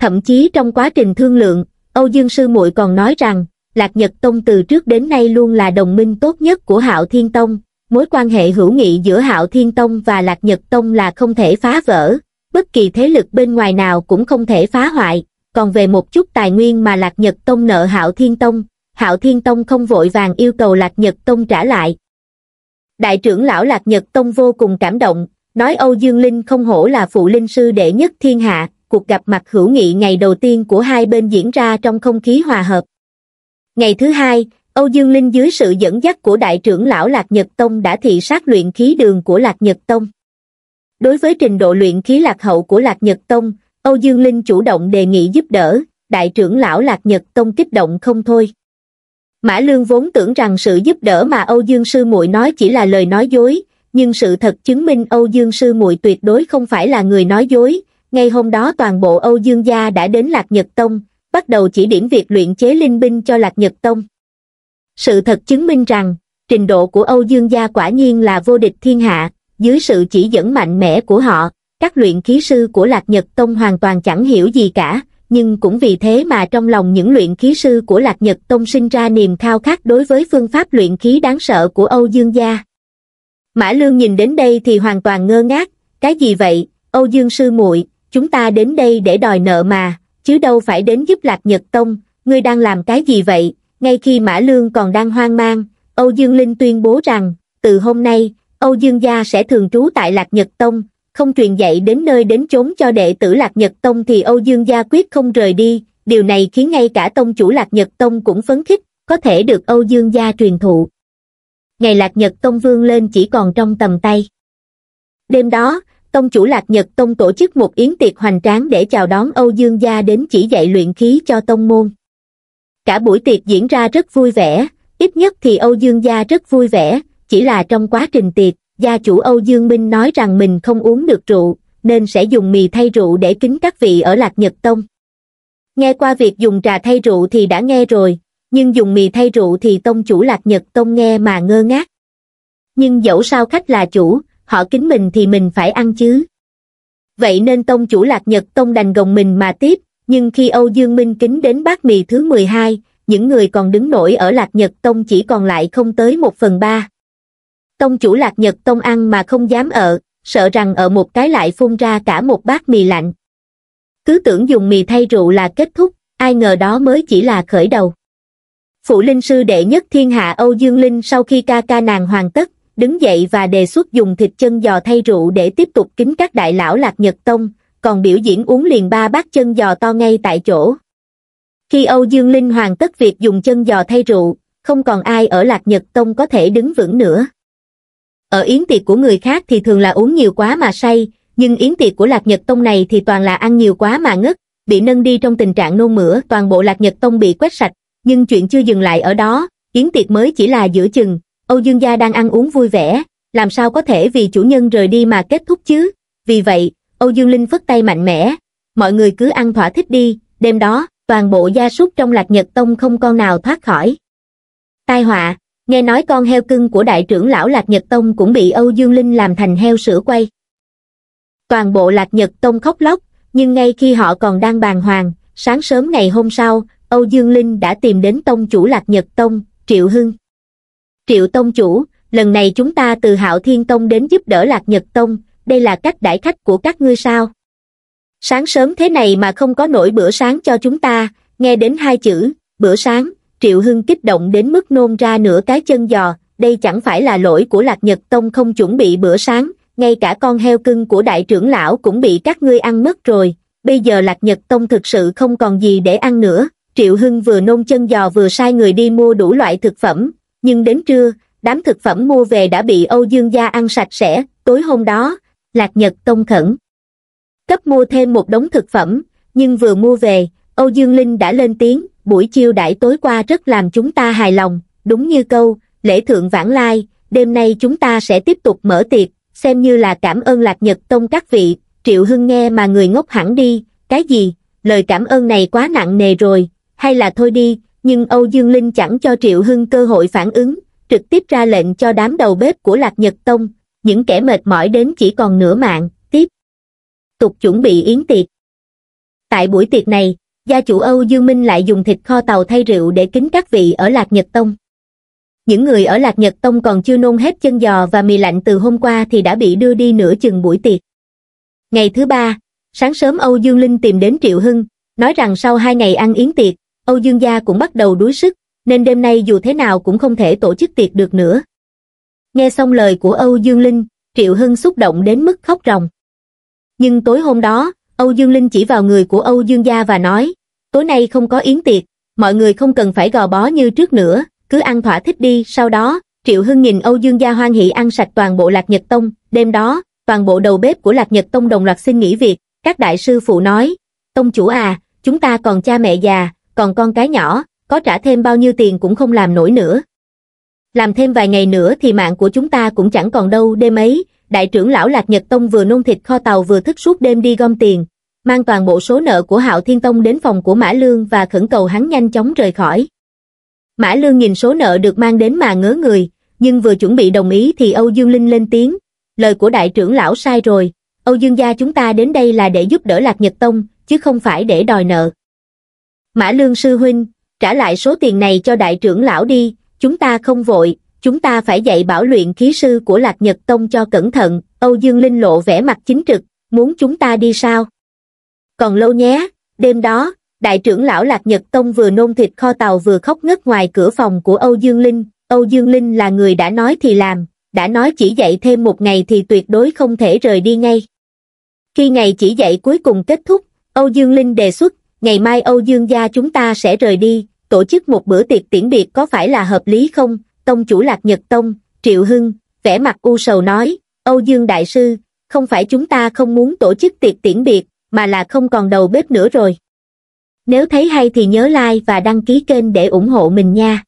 thậm chí trong quá trình thương lượng âu dương sư muội còn nói rằng lạc nhật tông từ trước đến nay luôn là đồng minh tốt nhất của hạo thiên tông mối quan hệ hữu nghị giữa Hạo Thiên Tông và Lạc Nhật Tông là không thể phá vỡ, bất kỳ thế lực bên ngoài nào cũng không thể phá hoại, còn về một chút tài nguyên mà Lạc Nhật Tông nợ Hạo Thiên Tông, Hạo Thiên Tông không vội vàng yêu cầu Lạc Nhật Tông trả lại. Đại trưởng lão Lạc Nhật Tông vô cùng cảm động, nói Âu Dương Linh không hổ là phụ linh sư đệ nhất thiên hạ, cuộc gặp mặt hữu nghị ngày đầu tiên của hai bên diễn ra trong không khí hòa hợp. Ngày thứ hai, Âu Dương Linh dưới sự dẫn dắt của đại trưởng lão Lạc Nhật Tông đã thị sát luyện khí đường của Lạc Nhật Tông. Đối với trình độ luyện khí lạc hậu của Lạc Nhật Tông, Âu Dương Linh chủ động đề nghị giúp đỡ, đại trưởng lão Lạc Nhật Tông kích động không thôi. Mã Lương vốn tưởng rằng sự giúp đỡ mà Âu Dương Sư muội nói chỉ là lời nói dối, nhưng sự thật chứng minh Âu Dương Sư muội tuyệt đối không phải là người nói dối. Ngay hôm đó toàn bộ Âu Dương gia đã đến Lạc Nhật Tông, bắt đầu chỉ điểm việc luyện chế linh binh cho Lạc Nhật Tông. Sự thật chứng minh rằng, trình độ của Âu Dương gia quả nhiên là vô địch thiên hạ, dưới sự chỉ dẫn mạnh mẽ của họ, các luyện khí sư của Lạc Nhật Tông hoàn toàn chẳng hiểu gì cả, nhưng cũng vì thế mà trong lòng những luyện khí sư của Lạc Nhật Tông sinh ra niềm khao khát đối với phương pháp luyện khí đáng sợ của Âu Dương gia. Mã Lương nhìn đến đây thì hoàn toàn ngơ ngác, cái gì vậy, Âu Dương sư muội, chúng ta đến đây để đòi nợ mà, chứ đâu phải đến giúp Lạc Nhật Tông, ngươi đang làm cái gì vậy, ngay khi Mã Lương còn đang hoang mang, Âu Dương Linh tuyên bố rằng, từ hôm nay, Âu Dương gia sẽ thường trú tại Lạc Nhật Tông, không truyền dạy đến nơi đến chốn cho đệ tử Lạc Nhật Tông thì Âu Dương gia quyết không rời đi, điều này khiến ngay cả tông chủ Lạc Nhật Tông cũng phấn khích, có thể được Âu Dương gia truyền thụ. Ngày Lạc Nhật Tông vương lên chỉ còn trong tầm tay. Đêm đó, tông chủ Lạc Nhật Tông tổ chức một yến tiệc hoành tráng để chào đón Âu Dương gia đến chỉ dạy luyện khí cho tông môn cả buổi tiệc diễn ra rất vui vẻ ít nhất thì âu dương gia rất vui vẻ chỉ là trong quá trình tiệc gia chủ âu dương minh nói rằng mình không uống được rượu nên sẽ dùng mì thay rượu để kính các vị ở lạc nhật tông nghe qua việc dùng trà thay rượu thì đã nghe rồi nhưng dùng mì thay rượu thì tông chủ lạc nhật tông nghe mà ngơ ngác nhưng dẫu sao khách là chủ họ kính mình thì mình phải ăn chứ vậy nên tông chủ lạc nhật tông đành gồng mình mà tiếp nhưng khi Âu Dương Minh Kính đến bát mì thứ 12, những người còn đứng nổi ở Lạc Nhật Tông chỉ còn lại không tới một phần ba. Tông chủ Lạc Nhật Tông ăn mà không dám ở, sợ rằng ở một cái lại phun ra cả một bát mì lạnh. Cứ tưởng dùng mì thay rượu là kết thúc, ai ngờ đó mới chỉ là khởi đầu. Phụ linh sư đệ nhất thiên hạ Âu Dương Linh sau khi ca ca nàng hoàn tất, đứng dậy và đề xuất dùng thịt chân giò thay rượu để tiếp tục kính các đại lão Lạc Nhật Tông, còn biểu diễn uống liền ba bát chân giò to ngay tại chỗ. Khi Âu Dương Linh hoàn tất việc dùng chân giò thay rượu, không còn ai ở Lạc Nhật Tông có thể đứng vững nữa. Ở yến tiệc của người khác thì thường là uống nhiều quá mà say, nhưng yến tiệc của Lạc Nhật Tông này thì toàn là ăn nhiều quá mà ngất, bị nâng đi trong tình trạng nôn mửa, toàn bộ Lạc Nhật Tông bị quét sạch, nhưng chuyện chưa dừng lại ở đó, yến tiệc mới chỉ là giữa chừng, Âu Dương gia đang ăn uống vui vẻ, làm sao có thể vì chủ nhân rời đi mà kết thúc chứ? Vì vậy, Âu Dương Linh phất tay mạnh mẽ, mọi người cứ ăn thỏa thích đi, đêm đó, toàn bộ gia súc trong lạc nhật tông không con nào thoát khỏi. Tai họa, nghe nói con heo cưng của đại trưởng lão lạc nhật tông cũng bị Âu Dương Linh làm thành heo sữa quay. Toàn bộ lạc nhật tông khóc lóc, nhưng ngay khi họ còn đang bàn hoàng, sáng sớm ngày hôm sau, Âu Dương Linh đã tìm đến tông chủ lạc nhật tông, Triệu Hưng. Triệu tông chủ, lần này chúng ta từ Hạo Thiên Tông đến giúp đỡ Lạc Nhật Tông, đây là cách đãi khách của các ngươi sao sáng sớm thế này mà không có nổi bữa sáng cho chúng ta nghe đến hai chữ bữa sáng triệu hưng kích động đến mức nôn ra nửa cái chân giò đây chẳng phải là lỗi của lạc nhật tông không chuẩn bị bữa sáng ngay cả con heo cưng của đại trưởng lão cũng bị các ngươi ăn mất rồi bây giờ lạc nhật tông thực sự không còn gì để ăn nữa triệu hưng vừa nôn chân giò vừa sai người đi mua đủ loại thực phẩm nhưng đến trưa đám thực phẩm mua về đã bị âu dương gia ăn sạch sẽ tối hôm đó Lạc Nhật Tông khẩn. Cấp mua thêm một đống thực phẩm, nhưng vừa mua về, Âu Dương Linh đã lên tiếng, buổi chiêu đãi tối qua rất làm chúng ta hài lòng, đúng như câu, lễ thượng vãng lai, đêm nay chúng ta sẽ tiếp tục mở tiệc, xem như là cảm ơn Lạc Nhật Tông các vị, Triệu Hưng nghe mà người ngốc hẳn đi, cái gì, lời cảm ơn này quá nặng nề rồi, hay là thôi đi, nhưng Âu Dương Linh chẳng cho Triệu Hưng cơ hội phản ứng, trực tiếp ra lệnh cho đám đầu bếp của Lạc Nhật Tông, những kẻ mệt mỏi đến chỉ còn nửa mạng tiếp tục chuẩn bị yến tiệc tại buổi tiệc này gia chủ âu dương minh lại dùng thịt kho tàu thay rượu để kính các vị ở lạc nhật tông những người ở lạc nhật tông còn chưa nôn hết chân giò và mì lạnh từ hôm qua thì đã bị đưa đi nửa chừng buổi tiệc ngày thứ ba sáng sớm âu dương linh tìm đến triệu hưng nói rằng sau hai ngày ăn yến tiệc âu dương gia cũng bắt đầu đuối sức nên đêm nay dù thế nào cũng không thể tổ chức tiệc được nữa Nghe xong lời của Âu Dương Linh, Triệu Hưng xúc động đến mức khóc ròng. Nhưng tối hôm đó, Âu Dương Linh chỉ vào người của Âu Dương Gia và nói, tối nay không có yến tiệc, mọi người không cần phải gò bó như trước nữa, cứ ăn thỏa thích đi. Sau đó, Triệu Hưng nhìn Âu Dương Gia hoan hỷ ăn sạch toàn bộ Lạc Nhật Tông, đêm đó, toàn bộ đầu bếp của Lạc Nhật Tông đồng loạt xin nghỉ việc, các đại sư phụ nói, Tông chủ à, chúng ta còn cha mẹ già, còn con cái nhỏ, có trả thêm bao nhiêu tiền cũng không làm nổi nữa, làm thêm vài ngày nữa thì mạng của chúng ta cũng chẳng còn đâu đêm ấy, đại trưởng lão Lạc Nhật Tông vừa nôn thịt kho tàu vừa thức suốt đêm đi gom tiền, mang toàn bộ số nợ của Hạo Thiên Tông đến phòng của Mã Lương và khẩn cầu hắn nhanh chóng rời khỏi. Mã Lương nhìn số nợ được mang đến mà ngớ người, nhưng vừa chuẩn bị đồng ý thì Âu Dương Linh lên tiếng, lời của đại trưởng lão sai rồi, Âu Dương gia chúng ta đến đây là để giúp đỡ Lạc Nhật Tông, chứ không phải để đòi nợ. Mã Lương sư huynh, trả lại số tiền này cho đại trưởng lão đi, chúng ta không vội, chúng ta phải dạy bảo luyện khí sư của Lạc Nhật Tông cho cẩn thận, Âu Dương Linh lộ vẻ mặt chính trực, muốn chúng ta đi sao? Còn lâu nhé, đêm đó, đại trưởng lão Lạc Nhật Tông vừa nôn thịt kho tàu vừa khóc ngất ngoài cửa phòng của Âu Dương Linh, Âu Dương Linh là người đã nói thì làm, đã nói chỉ dạy thêm một ngày thì tuyệt đối không thể rời đi ngay. Khi ngày chỉ dạy cuối cùng kết thúc, Âu Dương Linh đề xuất, ngày mai Âu Dương gia chúng ta sẽ rời đi, tổ chức một bữa tiệc tiễn biệt có phải là hợp lý không? Tông chủ Lạc Nhật Tông, Triệu Hưng, vẻ mặt u sầu nói, Âu Dương Đại Sư, không phải chúng ta không muốn tổ chức tiệc tiễn biệt, mà là không còn đầu bếp nữa rồi. Nếu thấy hay thì nhớ like và đăng ký kênh để ủng hộ mình nha.